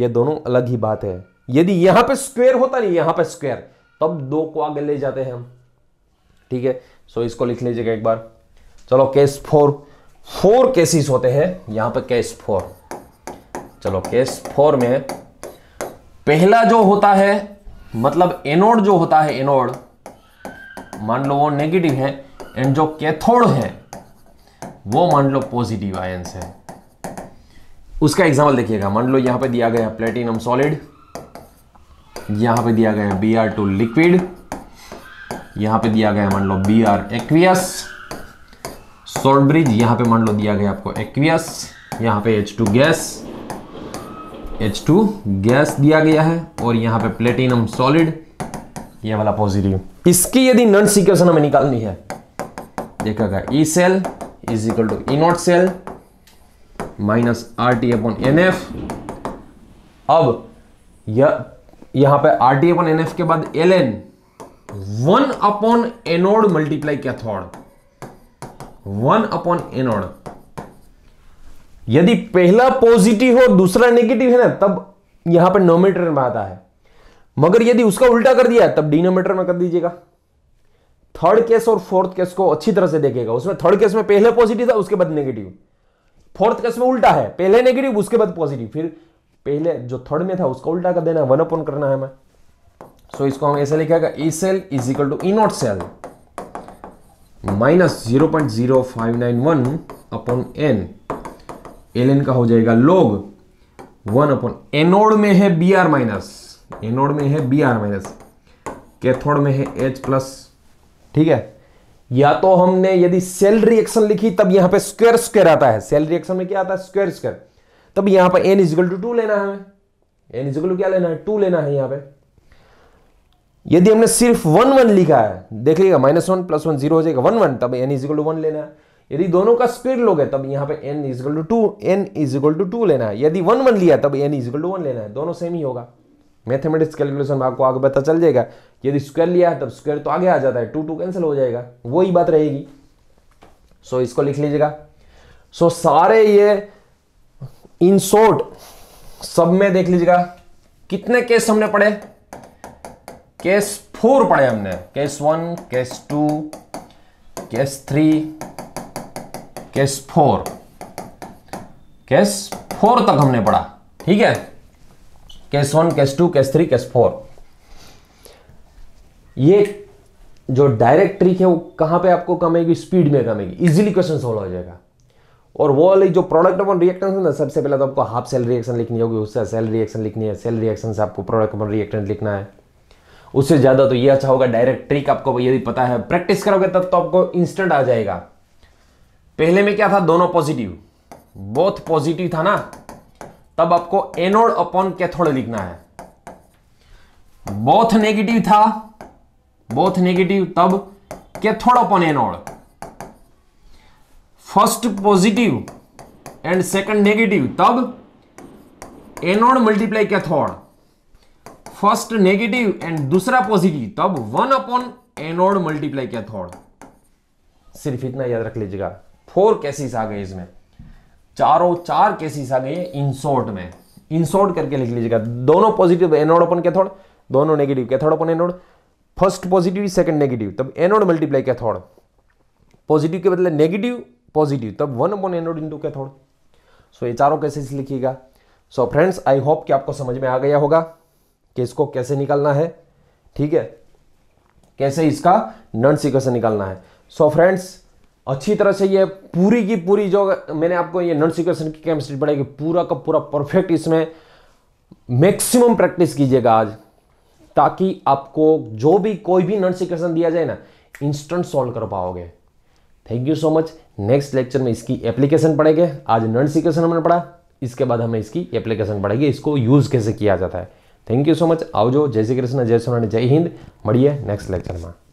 A: ये दोनों अलग ही बात है यदि यहां पे स्क्वेयर होता नहीं यहां पे स्क्वेयर तब दो को आगे ले जाते हैं हम ठीक है सो इसको लिख लीजिएगा एक बार चलो केस फोर फोर केसेस होते हैं यहां पे केस फोर चलो केस फोर में पहला जो होता है मतलब एनोड जो होता है एनोड मान लो वो नेगेटिव है एंड जो कैथोड है वो मान लो पॉजिटिव आयंस है उसका एग्जाम्पल देखिएगा मान लो यहां पे दिया गया प्लेटिनम सॉलिड यहां पे दिया गया बी आर टू लिक्विड यहां पे दिया गया मान लो B R aqueous salt bridge यहां पे मान लो दिया गया आपको एक्वियस यहां पे H two gas H two gas दिया गया है और यहां पे प्लेटिनम सॉलिड ये वाला पॉजिटिव इसकी यदि नन सीक्वेंस हमें निकालनी है देखा गया E cell is equal to E naught cell minus R T upon N F अब यह यहां पर R T upon N F के बाद L N one upon anode multiply cathode one upon anode यदि पहला पॉजिटिव हो दूसरा नेगेटिव है ना तब यहां पर नोमीटर में आता है मगर यदि उसका उल्टा कर दिया तब डिनोमीटर में कर दीजिएगा थर्ड केस और फोर्थ केस को अच्छी तरह से देखेगा उसमें थर्ड केस में पहले पॉजिटिव था उसके बाद नेगेटिव फोर्थ केस में उल्टा है पहले नेगेटिव उसके बाद पॉजिटिव फिर पहले जो थर्ड में था उसका उल्टा कर देना है वन अपॉन करना है हमें सो so, इसको हम ऐसे लिखेगा E cell is equal to E naught cell minus zero point zero five nine one upon N L N का हो जाएगा लोग वन अपॉन एनोड में है बी आर माइनस एनोड में है बी आर माइनस कैथोड में है एच प्लस ठीक है या तो हमने यदि सेल रिएक्शन लिखी तब यहां पे स्क्वेयर स्क्वेयर आता है सेल रिएक्शन में क्या आता है स्क्वेयर स्क्वेयर तब यहां पर एन इजिकल टू टू लेना है एन इजिकल टू क्या लेना है टू लेना है यहां पर यदि हमने सिर्फ वन वन लिखा है देख लीजिएगा minus one plus one zero हो जाएगा वन वन तब एन इजिकल टू वन लेना है यदि दोनों का स्पीड लोगे तब यहाँ पे n equal to two N equal to two लेना है यदि वन वन लिया तब n इजिकल टू वन लेना है दोनों सेम ही होगा मैथमेटिक्स कैलकुलेशन आपको आगे पता चल जाएगा यदि स्क्वायर लिया है तब स्क्वायर तो आगे आ जाता है टू टू कैंसिल हो जाएगा वही बात रहेगी सो so, इसको लिख लीजिएगा सो so, सारे ये इन शॉर्ट सब में देख लीजिएगा कितने केस हमने पढ़े केस फोर पढ़े हमने case one case two case three case four case four तक हमने पढ़ा ठीक है case one case two case three case four ये जो डायरेक्ट ट्रिक है वो कहाँ पे आपको कमेगी स्पीड में कमेगी इजीली क्वेश्चन सॉल्व हो जाएगा और वो वाली जो प्रोडक्ट अपन रिएक्टन है ना सबसे पहले तो आपको हाफ सेल रिएक्शन लिखनी होगी उससे सेल रिएक्शन लिखनी है सेल रिएक्शन से आपको प्रोडक्ट अपन रिएक्टेंट लिखना है उससे ज़्यादा तो ये अच्छा होगा डायरेक्ट ट्रिक आपको यदि पता है प्रैक्टिस करोगे तब तो आपको इंस्टेंट आ जाएगा पहले में क्या था दोनों पॉजिटिव बोथ पॉजिटिव था ना तब आपको एनोड अपॉन कैथोड लिखना है बोथ नेगेटिव था बोथ नेगेटिव तब cathode upon anode first positive and second negative तब anode multiply cathode first negative and दूसरा पॉजिटिव तब one upon anode multiply cathode सिर्फ इतना याद रख लीजिएगा फोर केसेस आ गए इसमें चारों चार केसेस आ गए इंसोर्ट में इंसोर्ट करके लिख लीजिएगा दोनों पॉजिटिव एनोड अपन कैथोड दोनों negative cathode upon anode first positive second negative तब एनोड मल्टीप्लाई कैथोड पॉजिटिव के बदले नेगेटिव पॉजिटिव तब one upon anode into cathode so ये चारों कैसे लिखिएगा सो फ्रेंड्स आई होप कि आपको समझ में आ गया होगा कि इसको कैसे निकालना है ठीक है कैसे इसका नन सिक्वेशन निकालना है सो so फ्रेंड्स अच्छी तरह से ये पूरी की पूरी जो मैंने आपको ये नन सिक्वेशन की केमिस्ट्री पढ़ाई पूरा का पूरा परफेक्ट इसमें मैक्सिमम प्रैक्टिस कीजिएगा आज ताकि आपको जो भी कोई भी नर्स इक्वेशन दिया जाए ना इंस्टेंट सॉल्व कर पाओगे thank you so much next lecture में इसकी एप्लीकेशन पढ़ेंगे आज नर्स इक्वेशन हमने पढ़ा इसके बाद हमें इसकी एप्लीकेशन पढ़ेगी इसको यूज़ कैसे किया जाता है थैंक यू सो मच आओ जो जय श्री कृष्ण जय सोना जय हिंद मड़िए नेक्स्ट लेक्चर में